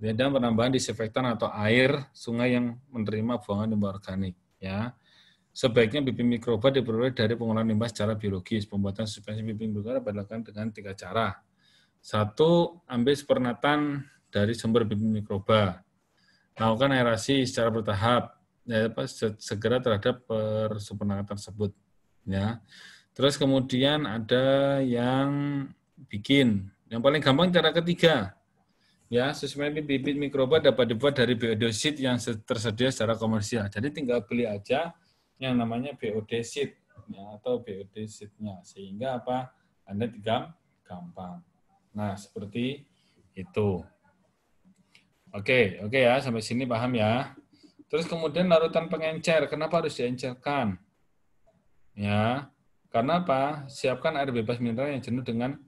dan penambahan disinfektan atau air sungai yang menerima buangan limbah organik ya sebaiknya bibit mikroba diperoleh dari pengolahan limbah secara biologis pembuatan suspensi bibit mikroba dilakukan dengan tiga cara satu ambil sepernatan dari sumber bibit mikroba lakukan aerasi secara bertahap ya, apa, segera terhadap persupernatan tersebut ya terus kemudian ada yang bikin yang paling gampang cara ketiga Ya, sistematik bibit mikroba dapat dibuat dari biodesit yang tersedia secara komersial. Jadi tinggal beli aja yang namanya biodesit ya, atau biodesitnya. Sehingga apa? Anda digam gampang. Nah, seperti itu. Oke, oke ya. Sampai sini paham ya. Terus kemudian larutan pengencer. Kenapa harus diencerkan? Ya, karena apa? Siapkan air bebas mineral yang jenuh dengan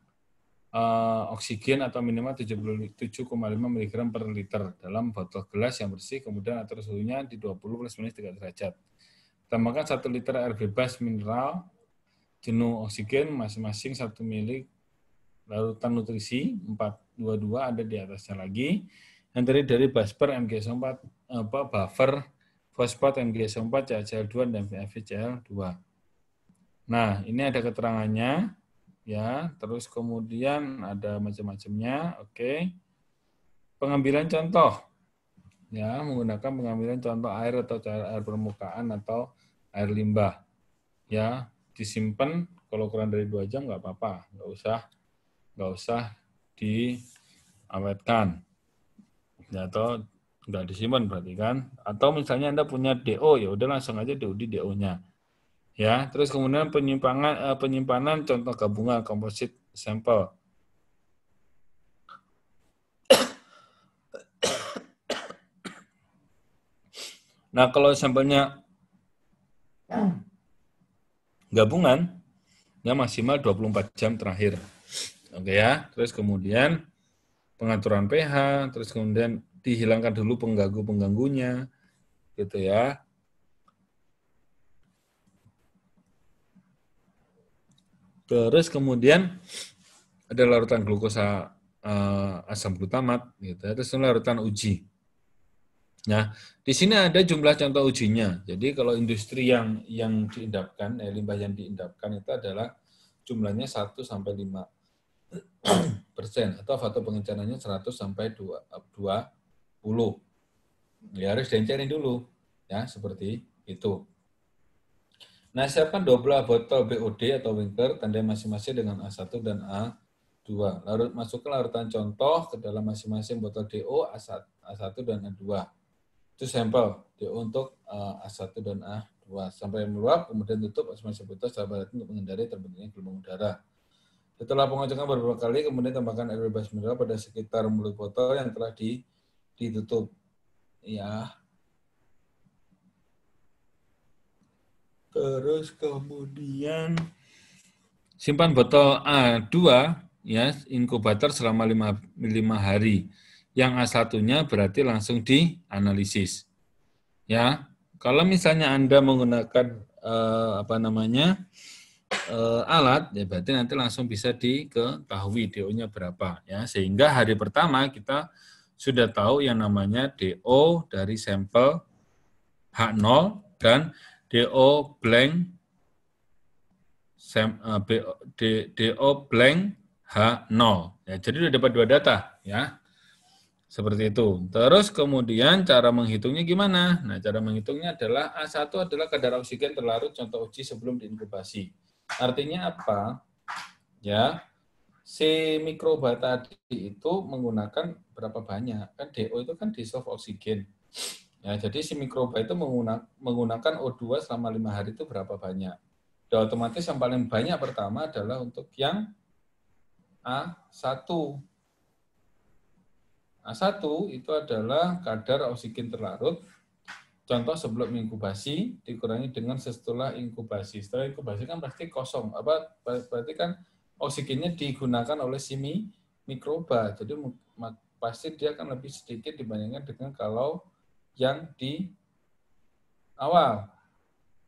uh, oksigen atau minimal 77,5 mg per liter dalam botol gelas yang bersih, kemudian atur suhunya di 20 plus minus 3 derajat. Tambahkan 1 liter air bebas mineral, jenuh oksigen masing-masing 1 ml larutan nutrisi 422 ada di atasnya lagi yang terdiri dari basper mg 4 apa buffer fosfat mg 4 cacl 2 dan FeCl2. Nah, ini ada keterangannya ya. Terus kemudian ada macam-macamnya, oke. Pengambilan contoh. Ya, menggunakan pengambilan contoh air atau air permukaan atau air limbah. Ya, disimpan kalau kurang dari dua jam nggak apa-apa, nggak usah nggak usah diawetkan. Ya, atau nggak disimpan berarti kan? Atau misalnya Anda punya DO, ya udah langsung aja di DO-nya ya terus kemudian penyimpangan eh, penyimpanan contoh gabungan komposit sampel nah kalau sampelnya gabungan ya maksimal 24 jam terakhir oke okay, ya terus kemudian pengaturan pH terus kemudian dihilangkan dulu pengganggu pengganggunya gitu ya Terus kemudian ada larutan glukosa uh, asam glutamat gitu. Ya. Terus larutan uji. Nah, di sini ada jumlah contoh ujinya. Jadi kalau industri yang yang diindapkan, eh, limbah yang diindapkan itu adalah jumlahnya 1 sampai 5 persen atau faktor pengencanannya 100 sampai 2, 20. Ya harus diencerin dulu ya seperti itu. Nah, siapkan dua botol BOD atau winker tandai masing-masing dengan A1 dan A2. Larut masukkan larutan contoh ke dalam masing-masing botol DO A1 dan A2. Itu sampel untuk eh, A1 dan A2. Sampai meluap, kemudian tutup masing-masing botol secara barat untuk menghindari terbentuknya gelembung udara. Setelah pengocokan beberapa kali, kemudian tambahkan air bebas mineral pada sekitar mulut botol yang telah ditutup. Ya,
Terus kemudian
simpan botol A2 ya inkubator selama 5, 5 hari. Yang A1-nya berarti langsung dianalisis. Ya. Kalau misalnya Anda menggunakan eh, apa namanya? eh, alat ya berarti nanti langsung bisa diketahui DO-nya berapa ya. Sehingga hari pertama kita sudah tahu yang namanya DO dari sampel H0 dan DO blank sem, uh, B, D, DO blank H0. Ya, jadi sudah dapat dua data ya. Seperti itu. Terus kemudian cara menghitungnya gimana? Nah, cara menghitungnya adalah A1 adalah kadar oksigen terlarut contoh uji sebelum diinkubasi. Artinya apa? Ya, si mikroba tadi itu menggunakan berapa banyak? Kan DO itu kan dissolve oksigen. Ya, jadi si mikroba itu menggunakan O2 selama lima hari itu berapa banyak. Dan otomatis yang paling banyak pertama adalah untuk yang A1. A1 itu adalah kadar oksigen terlarut. Contoh sebelum inkubasi dikurangi dengan setelah inkubasi. Setelah inkubasi kan pasti kosong. Apa berarti kan oksigennya digunakan oleh si mikroba. Jadi pasti dia akan lebih sedikit dibandingkan dengan kalau yang di awal.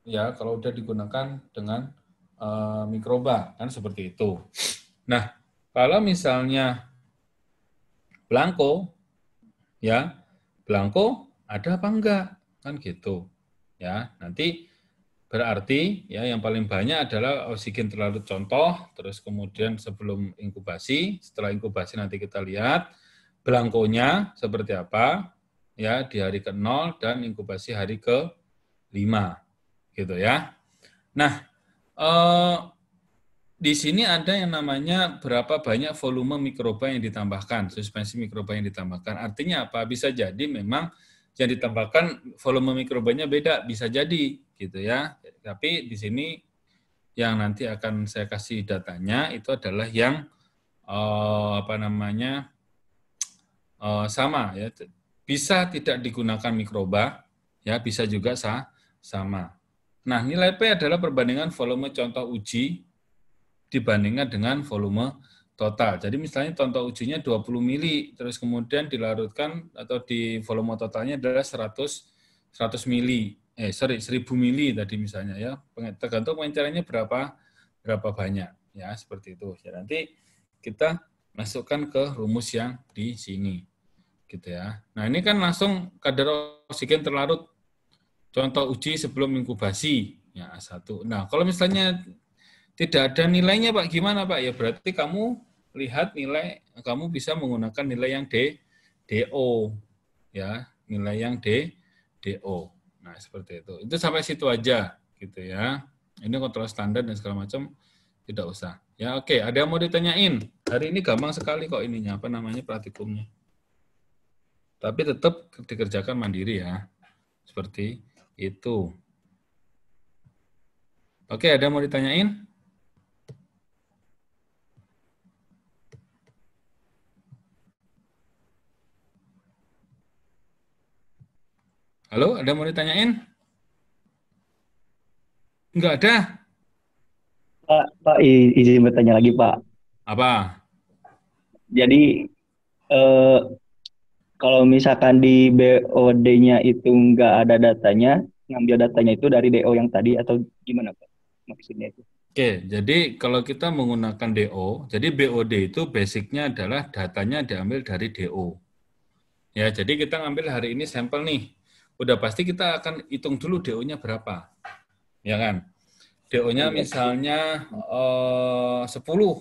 Ya, kalau udah digunakan dengan e, mikroba kan seperti itu. Nah, kalau misalnya blanko ya, blanko ada apa enggak? Kan gitu. Ya, nanti berarti ya yang paling banyak adalah oksigen terlalu contoh, terus kemudian sebelum inkubasi, setelah inkubasi nanti kita lihat blankonya seperti apa, ya di hari ke-0 dan inkubasi hari ke-5 gitu ya. Nah, eh, di sini ada yang namanya berapa banyak volume mikroba yang ditambahkan, suspensi mikroba yang ditambahkan. Artinya apa? Bisa jadi memang yang ditambahkan volume mikrobanya beda, bisa jadi gitu ya. Tapi di sini yang nanti akan saya kasih datanya itu adalah yang eh, apa namanya Uh, sama ya bisa tidak digunakan mikroba, ya bisa juga sah, sama. Nah, nilai P adalah perbandingan volume contoh uji dibandingkan dengan volume total. Jadi misalnya contoh ujinya 20 mili, terus kemudian dilarutkan atau di volume totalnya adalah 100 100 mili. Eh, sorry, 1000 mili tadi misalnya ya. Tergantung pengencarannya berapa berapa banyak ya, seperti itu. Ya, nanti kita masukkan ke rumus yang di sini gitu ya. Nah ini kan langsung kadar oksigen terlarut. Contoh uji sebelum inkubasi, ya A1. Nah kalau misalnya tidak ada nilainya Pak, gimana Pak? Ya berarti kamu lihat nilai, kamu bisa menggunakan nilai yang D, DO. Ya, nilai yang D, DO. Nah seperti itu. Itu sampai situ aja gitu ya. Ini kontrol standar dan segala macam tidak usah. Ya oke, okay. ada yang mau ditanyain? Hari ini gampang sekali kok ininya, apa namanya praktikumnya. Tapi tetap dikerjakan mandiri ya. Seperti itu. Oke, ada yang mau ditanyain? Halo, ada yang mau ditanyain? Enggak ada. Pak,
Pak izin bertanya lagi, Pak. Apa? Jadi eh, kalau misalkan di BOD-nya itu nggak ada datanya, ngambil datanya itu dari DO yang tadi atau gimana Pak? Maksudnya itu.
Oke, jadi kalau kita menggunakan DO, jadi BOD itu basicnya adalah datanya diambil dari DO. Ya, jadi kita ngambil hari ini sampel nih. Udah pasti kita akan hitung dulu DO-nya berapa. Ya kan? DO-nya iya. misalnya eh, 10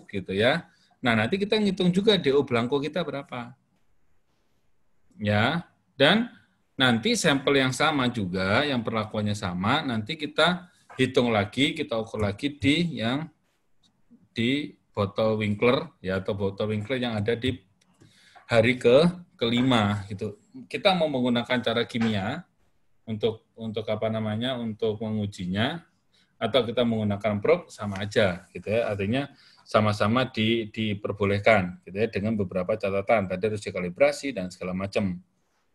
gitu ya. Nah, nanti kita ngitung juga DO belangko kita berapa ya. Dan nanti sampel yang sama juga, yang perlakuannya sama, nanti kita hitung lagi, kita ukur lagi di yang di botol Winkler ya atau botol Winkler yang ada di hari ke kelima gitu. Kita mau menggunakan cara kimia untuk untuk apa namanya untuk mengujinya atau kita menggunakan probe sama aja gitu ya. Artinya sama-sama di, diperbolehkan gitu ya dengan beberapa catatan tadi harus dikalibrasi dan segala macam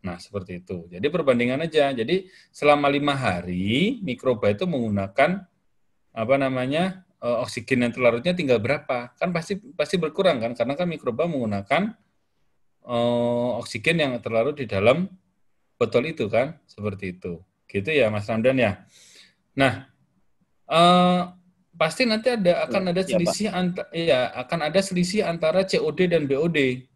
nah seperti itu jadi perbandingan aja jadi selama lima hari mikroba itu menggunakan apa namanya e, oksigen yang terlarutnya tinggal berapa kan pasti pasti berkurang kan karena kan mikroba menggunakan uh, oksigen yang terlarut di dalam botol itu kan seperti itu gitu ya Mas Ramdan ya nah uh, pasti nanti ada akan ada iya, selisih ya, antara ya akan ada selisih antara COD dan BOD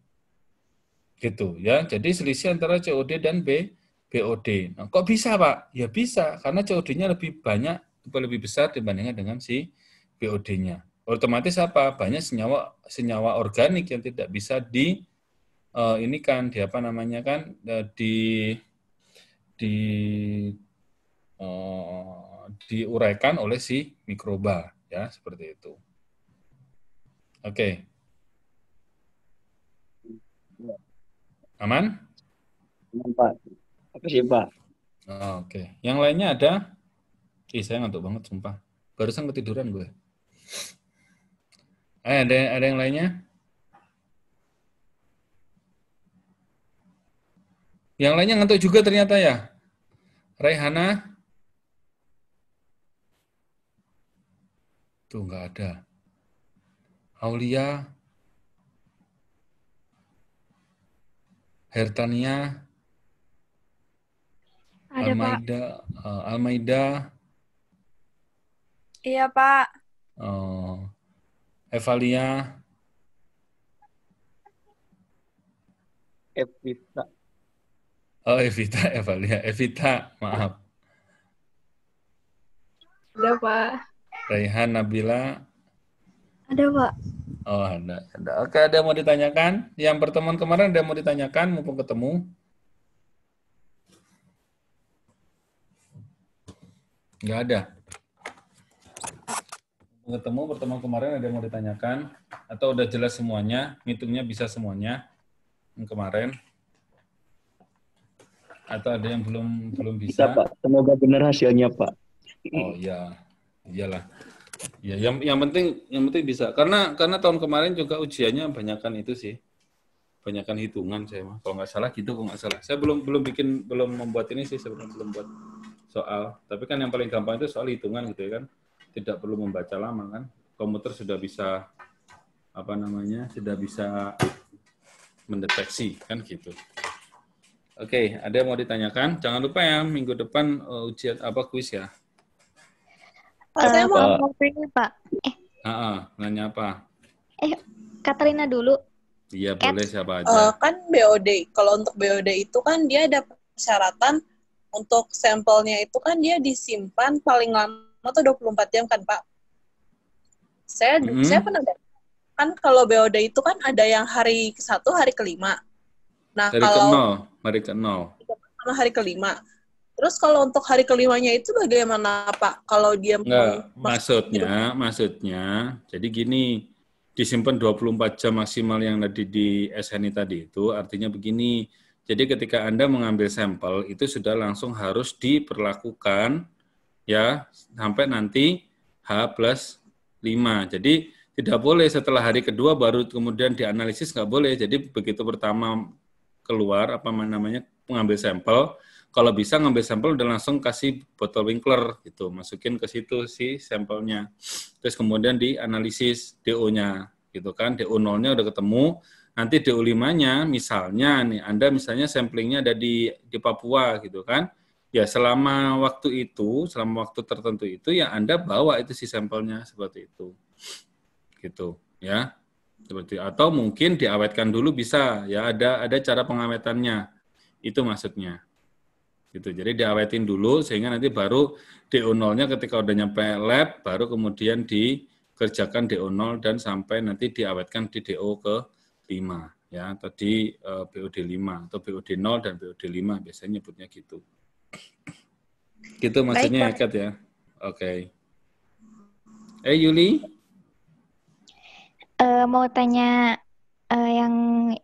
gitu ya jadi selisih antara COD dan B BOD nah, kok bisa pak ya bisa karena COD-nya lebih banyak lebih besar dibandingkan dengan si BOD-nya otomatis apa banyak senyawa senyawa organik yang tidak bisa di uh, ini kan di apa namanya kan eh, di di uh, diuraikan oleh si mikroba Ya, seperti itu. Oke. Okay. Aman? Aman, Pak. sih Pak. Oh, Oke. Okay. Yang lainnya ada? Ih, saya ngantuk banget, sumpah. Barusan ketiduran gue. Eh, ada, ada yang lainnya? Yang lainnya ngantuk juga ternyata ya? Raihana? Tuh nggak ada. Aulia, Hertania, ada, Almaida, Pak. Almaida.
Eh, iya, Pak.
Uh, Evalia. Evita. Oh, Evita, Evalia. Evita, maaf.
Udah, Pak.
Raihan, Nabila. Ada, Pak. Oh, ada. ada. Oke, ada yang mau ditanyakan? Yang pertemuan kemarin ada yang mau ditanyakan, Mau ketemu. Enggak ada. Ketemu pertemuan kemarin ada yang mau ditanyakan? Atau udah jelas semuanya? Ngitungnya bisa semuanya? Yang kemarin? Atau ada yang belum belum bisa? bisa Pak. Semoga benar hasilnya, Pak. Oh, iya iyalah ya yang yang penting yang penting bisa karena karena tahun kemarin juga ujiannya banyakkan itu sih banyakkan hitungan saya mah kalau nggak salah gitu kalau nggak salah saya belum belum bikin belum membuat ini sih sebenarnya belum buat soal tapi kan yang paling gampang itu soal hitungan gitu ya kan tidak perlu membaca lama kan komputer sudah bisa apa namanya sudah bisa mendeteksi kan gitu oke ada yang mau ditanyakan jangan lupa ya minggu depan eh, ujian apa kuis ya saya mau ngomongin Pak. Eh. Uh -uh, nanya apa?
Eh, Katarina dulu.
Iya, boleh siapa aja. Uh,
kan BOD. Kalau untuk BOD itu kan dia ada persyaratan untuk sampelnya itu kan dia disimpan paling lama tuh 24 jam kan, Pak? Saya mm -hmm. saya pernah kan kalau BOD itu kan ada yang hari ke-1, hari kelima. Nah, hari kalau ke nol, hari ke-0. hari kelima. Terus kalau untuk hari kelimanya itu bagaimana Pak? Kalau dia Nggak,
maksudnya, itu? maksudnya, jadi gini, disimpan 24 jam maksimal yang tadi di SNI tadi itu artinya begini. Jadi ketika Anda mengambil sampel itu sudah langsung harus diperlakukan ya sampai nanti H plus 5. Jadi tidak boleh setelah hari kedua baru kemudian dianalisis nggak boleh. Jadi begitu pertama keluar apa namanya mengambil sampel kalau bisa ngambil sampel dan langsung kasih botol winkler gitu masukin ke situ si sampelnya terus kemudian dianalisis DO-nya gitu kan DO 0-nya udah ketemu nanti DO 5-nya misalnya nih Anda misalnya samplingnya ada di di Papua gitu kan ya selama waktu itu selama waktu tertentu itu ya Anda bawa itu si sampelnya seperti itu gitu ya seperti atau mungkin diawetkan dulu bisa ya ada ada cara pengawetannya itu maksudnya gitu. Jadi diawetin dulu sehingga nanti baru DO0-nya ketika udah nyampe lab baru kemudian dikerjakan DO0 dan sampai nanti diawetkan di DO ke 5 ya. Tadi eh, BOD 5 atau BOD 0 dan BOD 5 biasanya nyebutnya gitu. Gitu maksudnya Baik, ya, Kat ya. Oke. Okay. Eh Yuli?
Uh, mau tanya uh, yang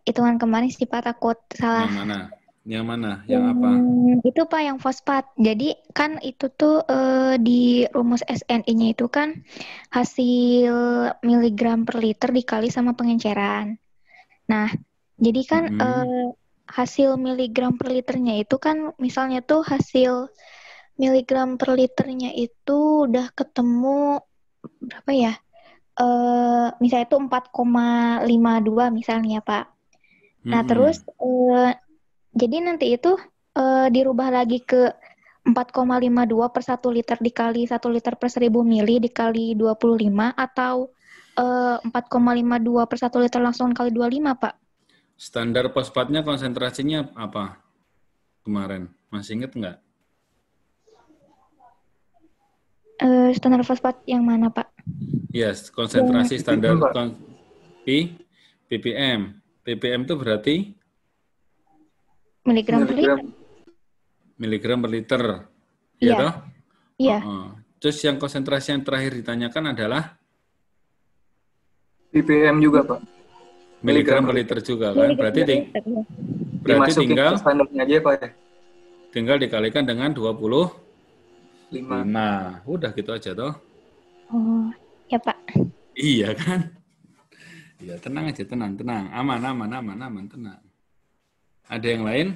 hitungan kemarin sih Pak takut salah.
Yang mana? Yang mana? Hmm, yang apa?
itu Pak yang fosfat. Jadi kan itu tuh uh, di rumus SNI-nya itu kan hasil miligram per liter dikali sama pengenceran. Nah, jadi kan hmm. eh, hasil miligram per liternya itu kan misalnya tuh hasil miligram per liternya itu udah ketemu berapa ya? Eh misalnya itu 4,52 misalnya, Pak. Nah, -hmm. terus eh, jadi nanti itu uh, dirubah lagi ke 4,52 per 1 liter dikali 1 liter per 1000 mili dikali 25 atau uh, eh, 4,52 per 1 liter langsung kali 25, Pak?
Standar fosfatnya konsentrasinya apa kemarin? Masih inget nggak?
Uh, standar fosfat yang mana, Pak?
Yes, konsentrasi standar kon P, PPM. PPM itu berarti
Miligram, per liter.
Miligram per liter. Iya. Iya. Yeah. Uh -uh. Terus yang konsentrasi yang terakhir ditanyakan adalah ppm juga, Pak. Miligram, miligram per liter juga iya, kan. Miligram berarti ting iya.
berarti tinggal
aja, Pak. Ya? Tinggal dikalikan dengan dua puluh lima. Nah, udah gitu aja toh.
Oh, ya Pak.
Iya kan? Iya, tenang aja, tenang, tenang. Aman, aman, aman, aman, tenang. Ada yang lain?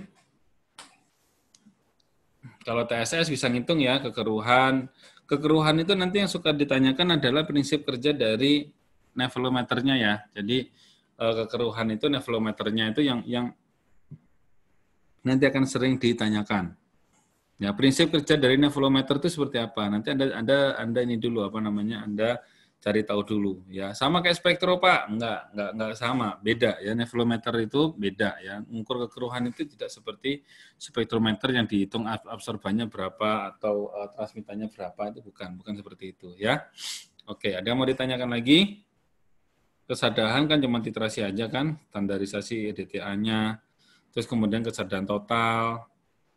Kalau TSS bisa ngitung ya kekeruhan. Kekeruhan itu nanti yang suka ditanyakan adalah prinsip kerja dari nevelometernya ya. Jadi eh, kekeruhan itu nevelometernya itu yang yang nanti akan sering ditanyakan. Ya, prinsip kerja dari nevelometer itu seperti apa? Nanti Anda Anda Anda ini dulu apa namanya? Anda cari tahu dulu ya sama kayak spektro pak nggak nggak nggak sama beda ya nevelometer itu beda ya mengukur kekeruhan itu tidak seperti spektrometer yang dihitung absorbannya berapa atau uh, transmitannya berapa itu bukan bukan seperti itu ya oke ada yang mau ditanyakan lagi kesadahan kan cuma titrasi aja kan standarisasi e dta nya terus kemudian kesadaran total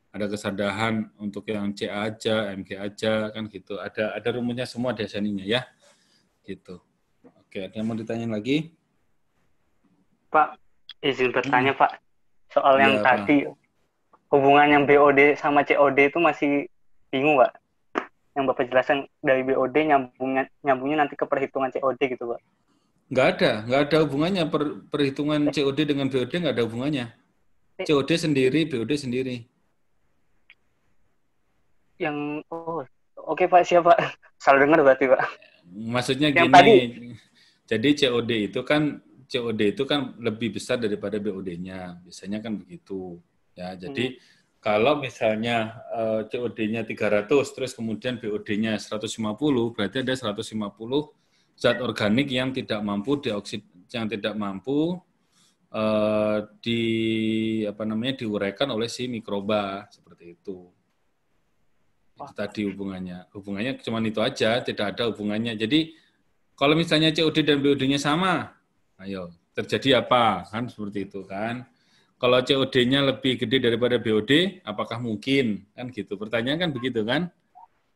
ada kesadahan untuk yang CA aja MG aja kan gitu ada ada rumusnya semua desainnya ya Gitu. Oke, ada yang mau ditanyain lagi?
Pak, izin bertanya hmm. Pak. Soal ya, yang apa? Iya, tadi hubungan yang BOD sama COD itu masih bingung Pak. Yang Bapak jelaskan dari BOD nyambungnya nyambungnya nanti ke perhitungan COD gitu Pak.
Nggak ada, nggak ada hubungannya per, perhitungan COD dengan BOD nggak ada hubungannya. Eh. COD sendiri, BOD sendiri.
Yang oh, oke okay, Pak, siapa?
Salah dengar berarti Pak. Maksudnya yang gini, tadi. jadi COD itu kan COD itu kan lebih besar daripada BOD-nya. Biasanya kan begitu. Ya, jadi hmm. kalau misalnya uh, eh, COD-nya 300 terus kemudian BOD-nya 150, berarti ada 150 zat organik yang tidak mampu dioksid yang tidak mampu uh, di apa namanya diuraikan oleh si mikroba seperti itu. Itu tadi hubungannya. Hubungannya cuma itu aja, tidak ada hubungannya. Jadi kalau misalnya COD dan BOD-nya sama, ayo terjadi apa? Kan seperti itu kan. Kalau COD-nya lebih gede daripada BOD, apakah mungkin? Kan gitu. Pertanyaan kan begitu kan?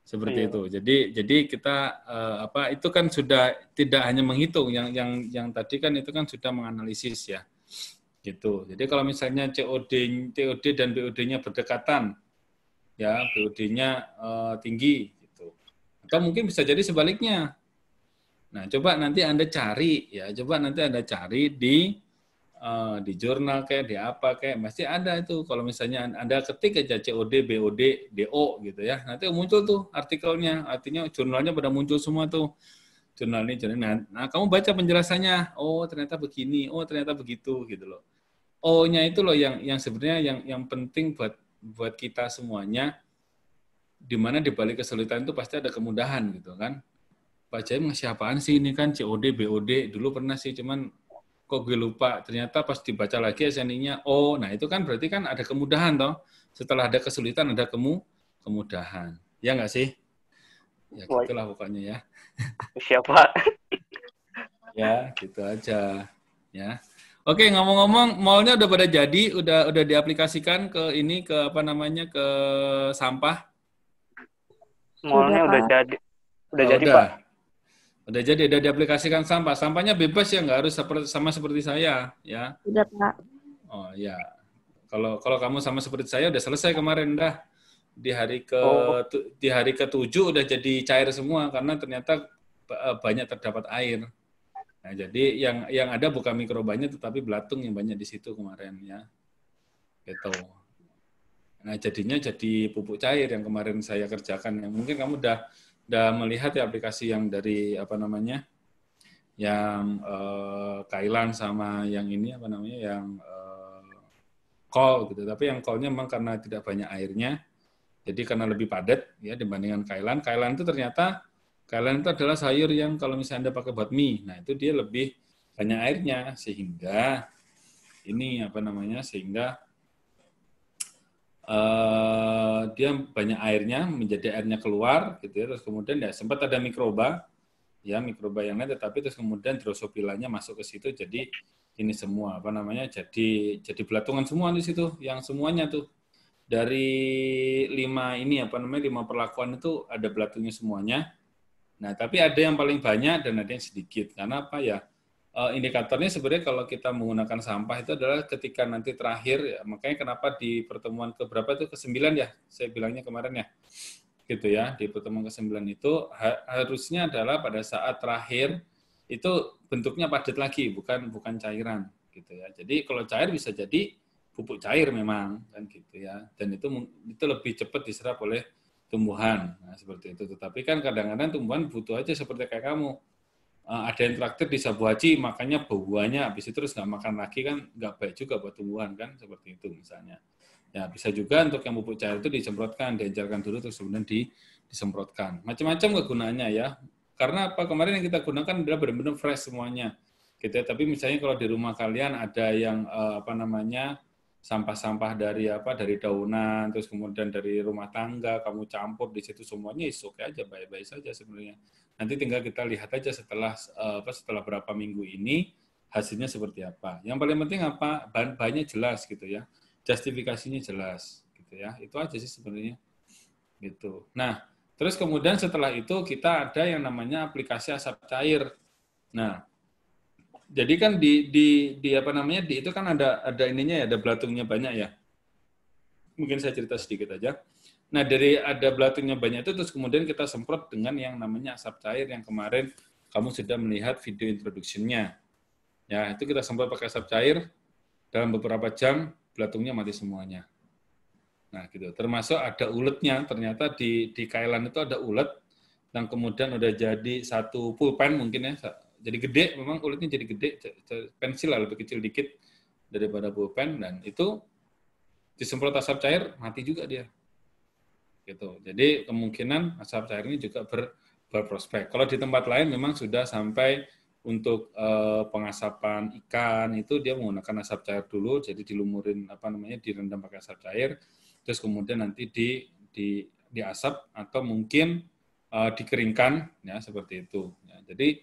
Seperti ayo. Iya. itu. Jadi jadi kita uh, apa itu kan sudah tidak hanya menghitung yang yang yang tadi kan itu kan sudah menganalisis ya. Gitu. Jadi kalau misalnya COD COD dan BOD-nya berdekatan, ya BOD-nya uh, eh, tinggi gitu. Atau mungkin bisa jadi sebaliknya. Nah, coba nanti Anda cari ya, coba nanti Anda cari di uh, di jurnal kayak di apa kayak pasti ada itu kalau misalnya Anda ketik aja COD, BOD, DO gitu ya. Nanti muncul tuh artikelnya, artinya jurnalnya pada muncul semua tuh. Jurnal ini jurnal. ini. Nah, nah, kamu baca penjelasannya. Oh, ternyata begini. Oh, ternyata begitu gitu loh. O-nya itu loh yang yang sebenarnya yang yang penting buat buat kita semuanya di mana di balik kesulitan itu pasti ada kemudahan gitu kan. Pak Jaim ngasih apaan sih ini kan COD, BOD, dulu pernah sih cuman kok gue lupa, ternyata pas dibaca lagi SNI-nya, oh, nah itu kan berarti kan ada kemudahan toh. Setelah ada kesulitan ada kemu kemudahan. Ya nggak sih? Ya gitulah pokoknya ya. Siapa? ya, gitu aja. Ya. Oke, ngomong-ngomong, mallnya udah pada jadi, udah udah diaplikasikan ke ini ke apa namanya ke sampah. Mallnya udah, jadi, udah oh, jadi udah. pak. Udah jadi, udah diaplikasikan sampah. Sampahnya bebas ya, nggak harus seperti, sama seperti saya, ya. Udah pak. Oh ya, kalau kalau kamu sama seperti saya udah selesai kemarin dah di hari ke oh. di hari ketujuh udah jadi cair semua karena ternyata eh, banyak terdapat air. Nah, jadi yang yang ada bukan mikrobanya tetapi belatung yang banyak di situ kemarin ya. Gitu. Nah, jadinya jadi pupuk cair yang kemarin saya kerjakan yang mungkin kamu udah udah melihat ya aplikasi yang dari apa namanya? yang eh, Kailan sama yang ini apa namanya? yang eh, kol gitu. Tapi yang kolnya memang karena tidak banyak airnya. Jadi karena lebih padat ya dibandingkan Kailan. Kailan itu ternyata Kalian itu adalah sayur yang kalau misalnya Anda pakai buat mie, nah itu dia lebih banyak airnya sehingga ini apa namanya sehingga uh, dia banyak airnya menjadi airnya keluar gitu ya terus kemudian ya sempat ada mikroba ya mikroba yang lain tetapi terus kemudian drosophilanya masuk ke situ jadi ini semua apa namanya jadi jadi belatungan semua di situ yang semuanya tuh dari lima ini apa namanya lima perlakuan itu ada belatungnya semuanya Nah, tapi ada yang paling banyak dan ada yang sedikit. Karena apa ya? Eh, indikatornya sebenarnya kalau kita menggunakan sampah itu adalah ketika nanti terakhir, ya, makanya kenapa di pertemuan keberapa itu ke-9 ya, saya bilangnya kemarin ya, gitu ya, di pertemuan ke-9 itu harusnya adalah pada saat terakhir itu bentuknya padat lagi, bukan bukan cairan, gitu ya. Jadi kalau cair bisa jadi pupuk cair memang kan gitu ya, dan itu itu lebih cepat diserap oleh tumbuhan. Nah, seperti itu. Tetapi kan kadang-kadang tumbuhan butuh aja seperti kayak kamu. Uh, ada yang traktir di sabu haji, makanya buahnya, habis itu terus nggak makan lagi kan nggak baik juga buat tumbuhan kan, seperti itu misalnya. Ya bisa juga untuk yang pupuk cair itu disemprotkan, diencerkan dulu terus kemudian di, disemprotkan. Macam-macam kegunaannya ya. Karena apa kemarin yang kita gunakan adalah benar-benar fresh semuanya. Gitu ya. Tapi misalnya kalau di rumah kalian ada yang uh, apa namanya sampah-sampah dari apa dari daunan terus kemudian dari rumah tangga kamu campur di situ semuanya is oke okay aja baik-baik saja sebenarnya nanti tinggal kita lihat aja setelah eh, apa setelah berapa minggu ini hasilnya seperti apa yang paling penting apa bahan bahannya jelas gitu ya justifikasinya jelas gitu ya itu aja sih sebenarnya gitu nah terus kemudian setelah itu kita ada yang namanya aplikasi asap cair nah jadi kan di di di apa namanya di itu kan ada ada ininya ya, ada belatungnya banyak ya. Mungkin saya cerita sedikit aja. Nah, dari ada belatungnya banyak itu terus kemudian kita semprot dengan yang namanya asap cair yang kemarin kamu sudah melihat video introduksinya. Ya, itu kita semprot pakai asap cair dalam beberapa jam belatungnya mati semuanya. Nah, gitu. Termasuk ada uletnya, ternyata di di kailan itu ada ulet yang kemudian udah jadi satu pulpen mungkin ya, jadi gede memang kulitnya jadi gede pensil lah lebih kecil dikit daripada pulpen dan itu disemprot asap cair mati juga dia gitu jadi kemungkinan asap cair ini juga ber, berprospek kalau di tempat lain memang sudah sampai untuk eh, pengasapan ikan itu dia menggunakan asap cair dulu jadi dilumurin apa namanya direndam pakai asap cair terus kemudian nanti di di diasap atau mungkin eh, dikeringkan ya seperti itu ya, jadi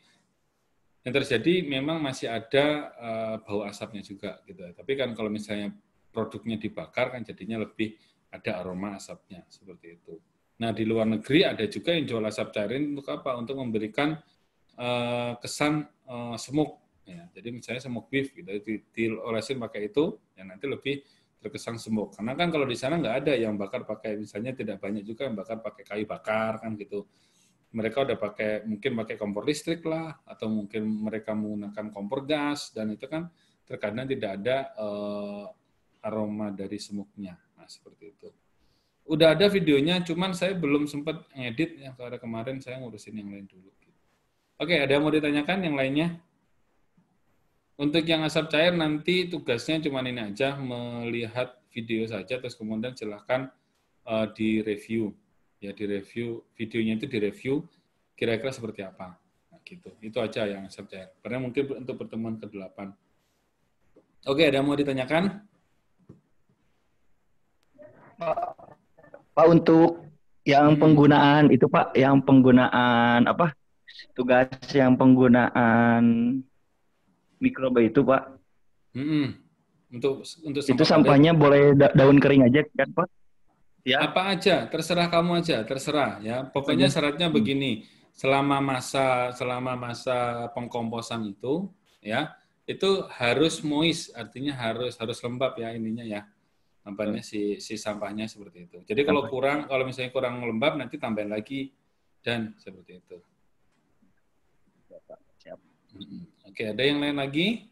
yang terjadi memang masih ada uh, bau asapnya juga gitu. Tapi kan kalau misalnya produknya dibakar kan jadinya lebih ada aroma asapnya seperti itu. Nah di luar negeri ada juga yang jual asap cairin untuk apa? Untuk memberikan uh, kesan uh, smoke. Ya. Jadi misalnya smoke beef gitu, diolesin pakai itu, ya nanti lebih terkesan semuk. Karena kan kalau di sana nggak ada yang bakar pakai, misalnya tidak banyak juga yang bakar pakai kayu bakar kan gitu mereka udah pakai mungkin pakai kompor listrik lah atau mungkin mereka menggunakan kompor gas dan itu kan terkadang tidak ada uh, aroma dari semuknya nah seperti itu udah ada videonya cuman saya belum sempat ngedit yang karena kemarin saya ngurusin yang lain dulu oke ada yang mau ditanyakan yang lainnya untuk yang asap cair nanti tugasnya cuma ini aja melihat video saja terus kemudian silahkan uh, di review ya di review videonya itu direview kira-kira seperti apa nah, gitu itu aja yang saya percaya karena mungkin untuk pertemuan ke 8 oke ada yang mau ditanyakan
Pak untuk yang hmm. penggunaan itu Pak yang penggunaan apa tugas yang penggunaan mikroba itu Pak
mm -hmm. untuk untuk itu sampahnya ada.
boleh daun kering aja kan Pak
ya. apa aja, terserah kamu aja, terserah ya. Pokoknya syaratnya hmm. begini, selama masa selama masa pengkomposan itu ya, itu harus moist, artinya harus harus lembab ya ininya ya. Nampaknya si si sampahnya seperti itu. Jadi kalau kurang kalau misalnya kurang lembab nanti tambahin lagi dan seperti itu. Hmm. Oke, ada yang lain lagi?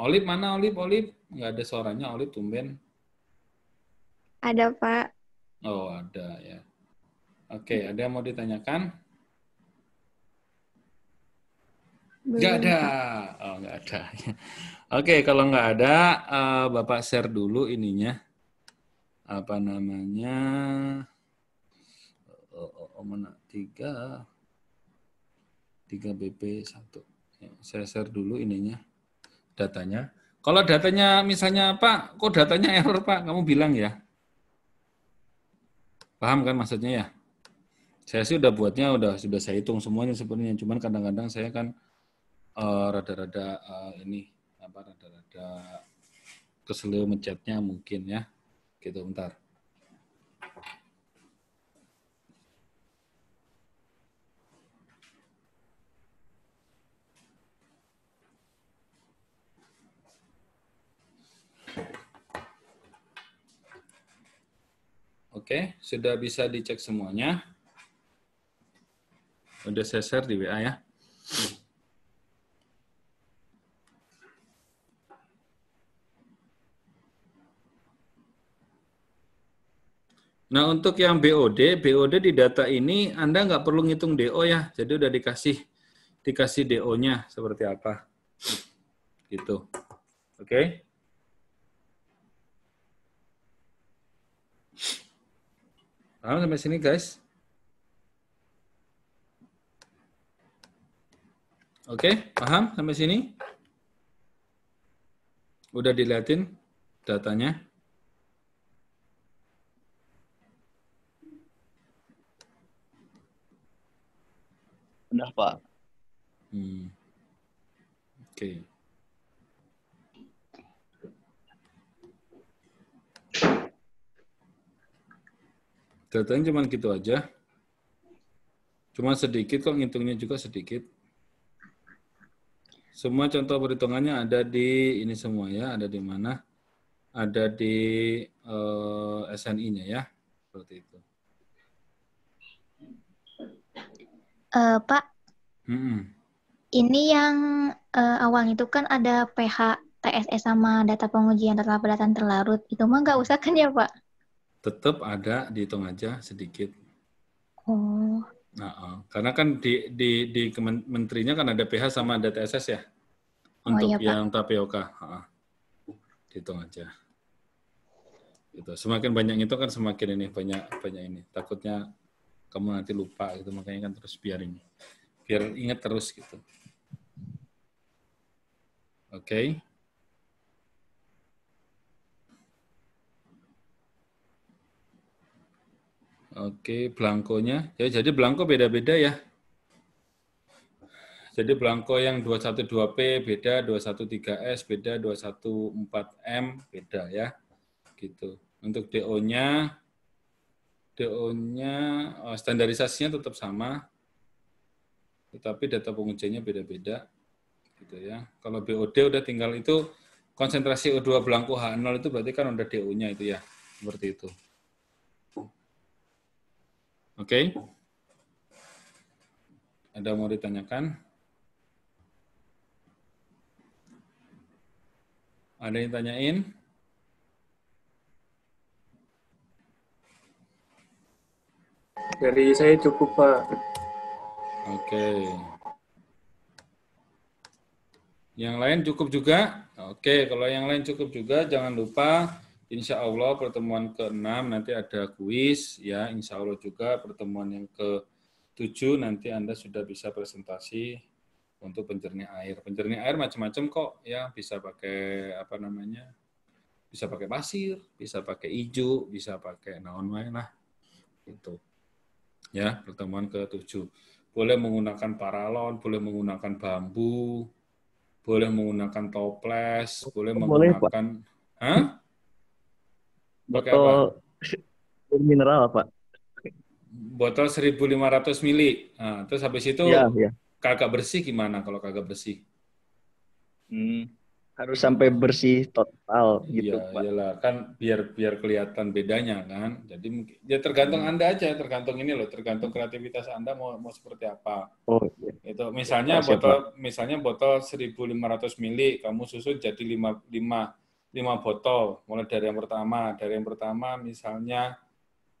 Olip mana Olip? Olip nggak ada suaranya Olip tumben. Ada, Pak. Oh, ada ya. Oke, ada yang mau ditanyakan? Gak ada. Oh, gak ada. Oke, kalau nggak ada, uh, Bapak share dulu ininya. Apa namanya? Oh, oh, oh mana? Tiga. Tiga BP satu. Ya, saya share dulu ininya, datanya. Kalau datanya misalnya, Pak, kok datanya error, Pak? Kamu bilang ya. Paham kan maksudnya ya? Saya sih udah buatnya udah sudah saya hitung semuanya sebenarnya. Cuman kadang-kadang saya kan eh, rada-rada uh, ini apa rada-rada keselio mencetnya mungkin ya. Gitu bentar. Oke, sudah bisa dicek semuanya. Sudah saya share di WA ya. Nah, untuk yang BOD, BOD di data ini Anda nggak perlu ngitung DO ya. Jadi udah dikasih dikasih DO-nya seperti apa. Gitu. Oke. Okay? Paham sampai sini guys? Oke, paham sampai sini? Udah dilihatin datanya? Udah, Pak. Hmm. Oke. Okay. Datanya cuma gitu aja. Cuma sedikit kok ngitungnya juga sedikit. Semua contoh perhitungannya ada di ini semua ya, ada di mana? Ada di uh, eh, SNI-nya ya, seperti itu. Uh, Pak, mm -mm.
ini yang uh, eh, awal itu kan ada PH, TSS sama data pengujian data pelatihan terlarut. Itu mah nggak usah kan ya Pak?
tetap ada dihitung aja sedikit. Oh. Nah, uh, karena kan di di di menterinya kan ada PH sama ada TSS ya oh, untuk oh, iya, yang Pak. tapioka. Uh, dihitung aja. Gitu. Semakin banyak itu kan semakin ini banyak banyak ini. Takutnya kamu nanti lupa gitu makanya kan terus biarin biar ingat terus gitu. Oke. Okay. Oke, belangkonya. Ya, jadi belangko beda-beda ya. Jadi belangko yang 212P beda, 213S beda, 214M beda ya. Gitu. Untuk DO-nya DO-nya eh, standarisasinya tetap sama. Tetapi data pengujiannya beda-beda gitu ya. Kalau BOD udah tinggal itu konsentrasi O2 belangko H0 itu berarti kan udah DO-nya itu ya. Seperti itu. Oke. Okay. Ada mau ditanyakan? Ada yang tanyain?
Dari saya cukup, Pak. Oke.
Okay. Yang lain cukup juga? Oke, okay. kalau yang lain cukup juga, jangan lupa Insya Allah pertemuan ke-6 nanti ada kuis, ya insya Allah juga pertemuan yang ke-7 nanti Anda sudah bisa presentasi untuk pencernih air. Pencernih air macam-macam kok, ya bisa pakai apa namanya, bisa pakai pasir, bisa pakai ijo, bisa pakai naon wae lah, itu Ya, pertemuan ke-7. Boleh menggunakan paralon, boleh menggunakan bambu, boleh menggunakan toples, boleh, boleh menggunakan... Hah? botol
mineral apa
botol 1500 mili nah, terus habis itu ya, ya. kagak bersih gimana kalau kagak bersih hmm, harus sampai bersih total gitu ya, pak iyalah kan biar biar kelihatan bedanya kan jadi ya tergantung hmm. anda aja tergantung ini loh tergantung kreativitas anda mau mau seperti apa oh ya. itu misalnya ya, botol siapa? misalnya botol 1500 mili kamu susun jadi lima lima lima botol mulai dari yang pertama dari yang pertama misalnya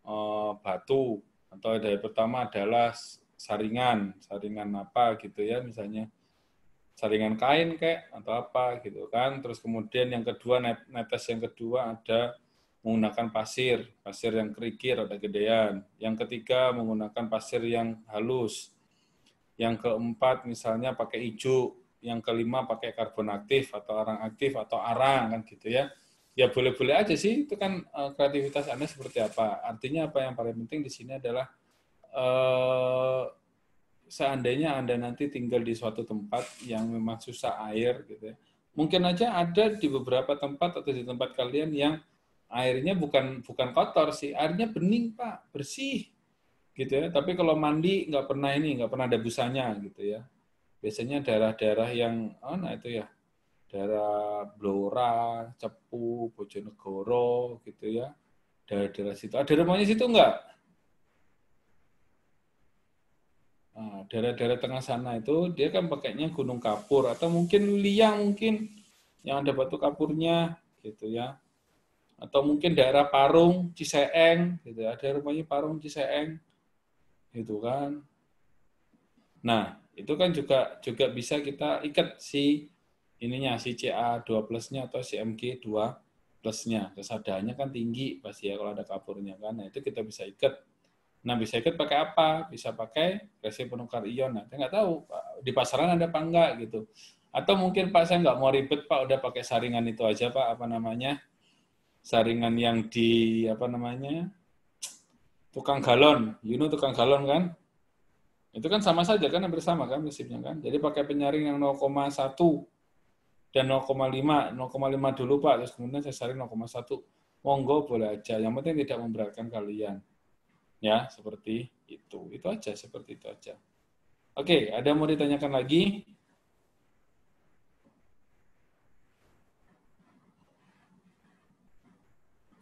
eh, batu atau dari pertama adalah saringan saringan apa gitu ya misalnya saringan kain kayak atau apa gitu kan terus kemudian yang kedua netes yang kedua ada menggunakan pasir pasir yang kerikir ada gedean yang ketiga menggunakan pasir yang halus yang keempat misalnya pakai ijuk yang kelima pakai karbon aktif atau arang aktif atau arang kan gitu ya. Ya boleh-boleh aja sih itu kan eh, kreativitas Anda seperti apa. Artinya apa yang paling penting di sini adalah uh, seandainya Anda nanti tinggal di suatu tempat yang memang susah air gitu ya. Mungkin aja ada di beberapa tempat atau di tempat kalian yang airnya bukan bukan kotor sih, airnya bening Pak, bersih gitu ya. Tapi kalau mandi nggak pernah ini, nggak pernah ada busanya gitu ya biasanya daerah-daerah yang oh, nah itu ya daerah Blora, Cepu, Bojonegoro gitu ya daerah-daerah situ ada rumahnya situ enggak nah, daerah-daerah tengah sana itu dia kan pakainya gunung kapur atau mungkin liang mungkin yang ada batu kapurnya gitu ya atau mungkin daerah Parung, Ciseeng gitu ya. ada rumahnya Parung, Ciseeng gitu kan nah itu kan juga juga bisa kita ikat si ininya si CA2 plusnya atau si MG2 plusnya kesadarannya kan tinggi pasti ya kalau ada kapurnya kan nah itu kita bisa ikat nah bisa ikat pakai apa bisa pakai resin penukar ion nah saya nggak tahu di pasaran ada apa enggak gitu atau mungkin Pak saya nggak mau ribet Pak udah pakai saringan itu aja Pak apa namanya saringan yang di apa namanya tukang galon you know tukang galon kan itu kan sama saja kan hampir sama kan prinsipnya kan. Jadi pakai penyaring yang 0,1 dan 0,5, 0,5 dulu Pak, terus kemudian saya saring 0,1. Monggo boleh aja, yang penting tidak memberatkan kalian. Ya, seperti itu. Itu aja, seperti itu aja. Oke, ada yang mau ditanyakan lagi?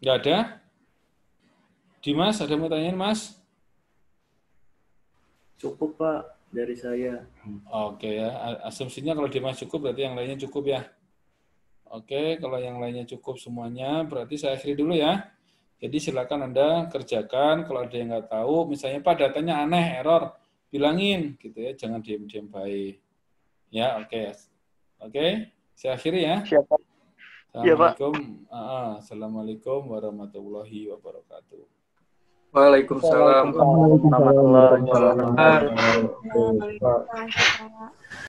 Enggak ada? Dimas, ada yang mau tanyain, Mas? Cukup Pak dari saya. Oke ya, asumsinya kalau Dimas cukup berarti yang lainnya cukup ya. Oke, kalau yang lainnya cukup semuanya berarti saya akhiri dulu ya. Jadi silakan Anda kerjakan kalau ada yang nggak tahu, misalnya Pak datanya aneh, error, bilangin gitu ya, jangan diam-diam baik. Ya, oke. Oke, saya akhiri ya. Siap, iya, Assalamualaikum. Ya, Assalamualaikum warahmatullahi wabarakatuh. Waalaikumsalam. Waalaikumsalam. Waalaikumsalam. Waalaikumsalam.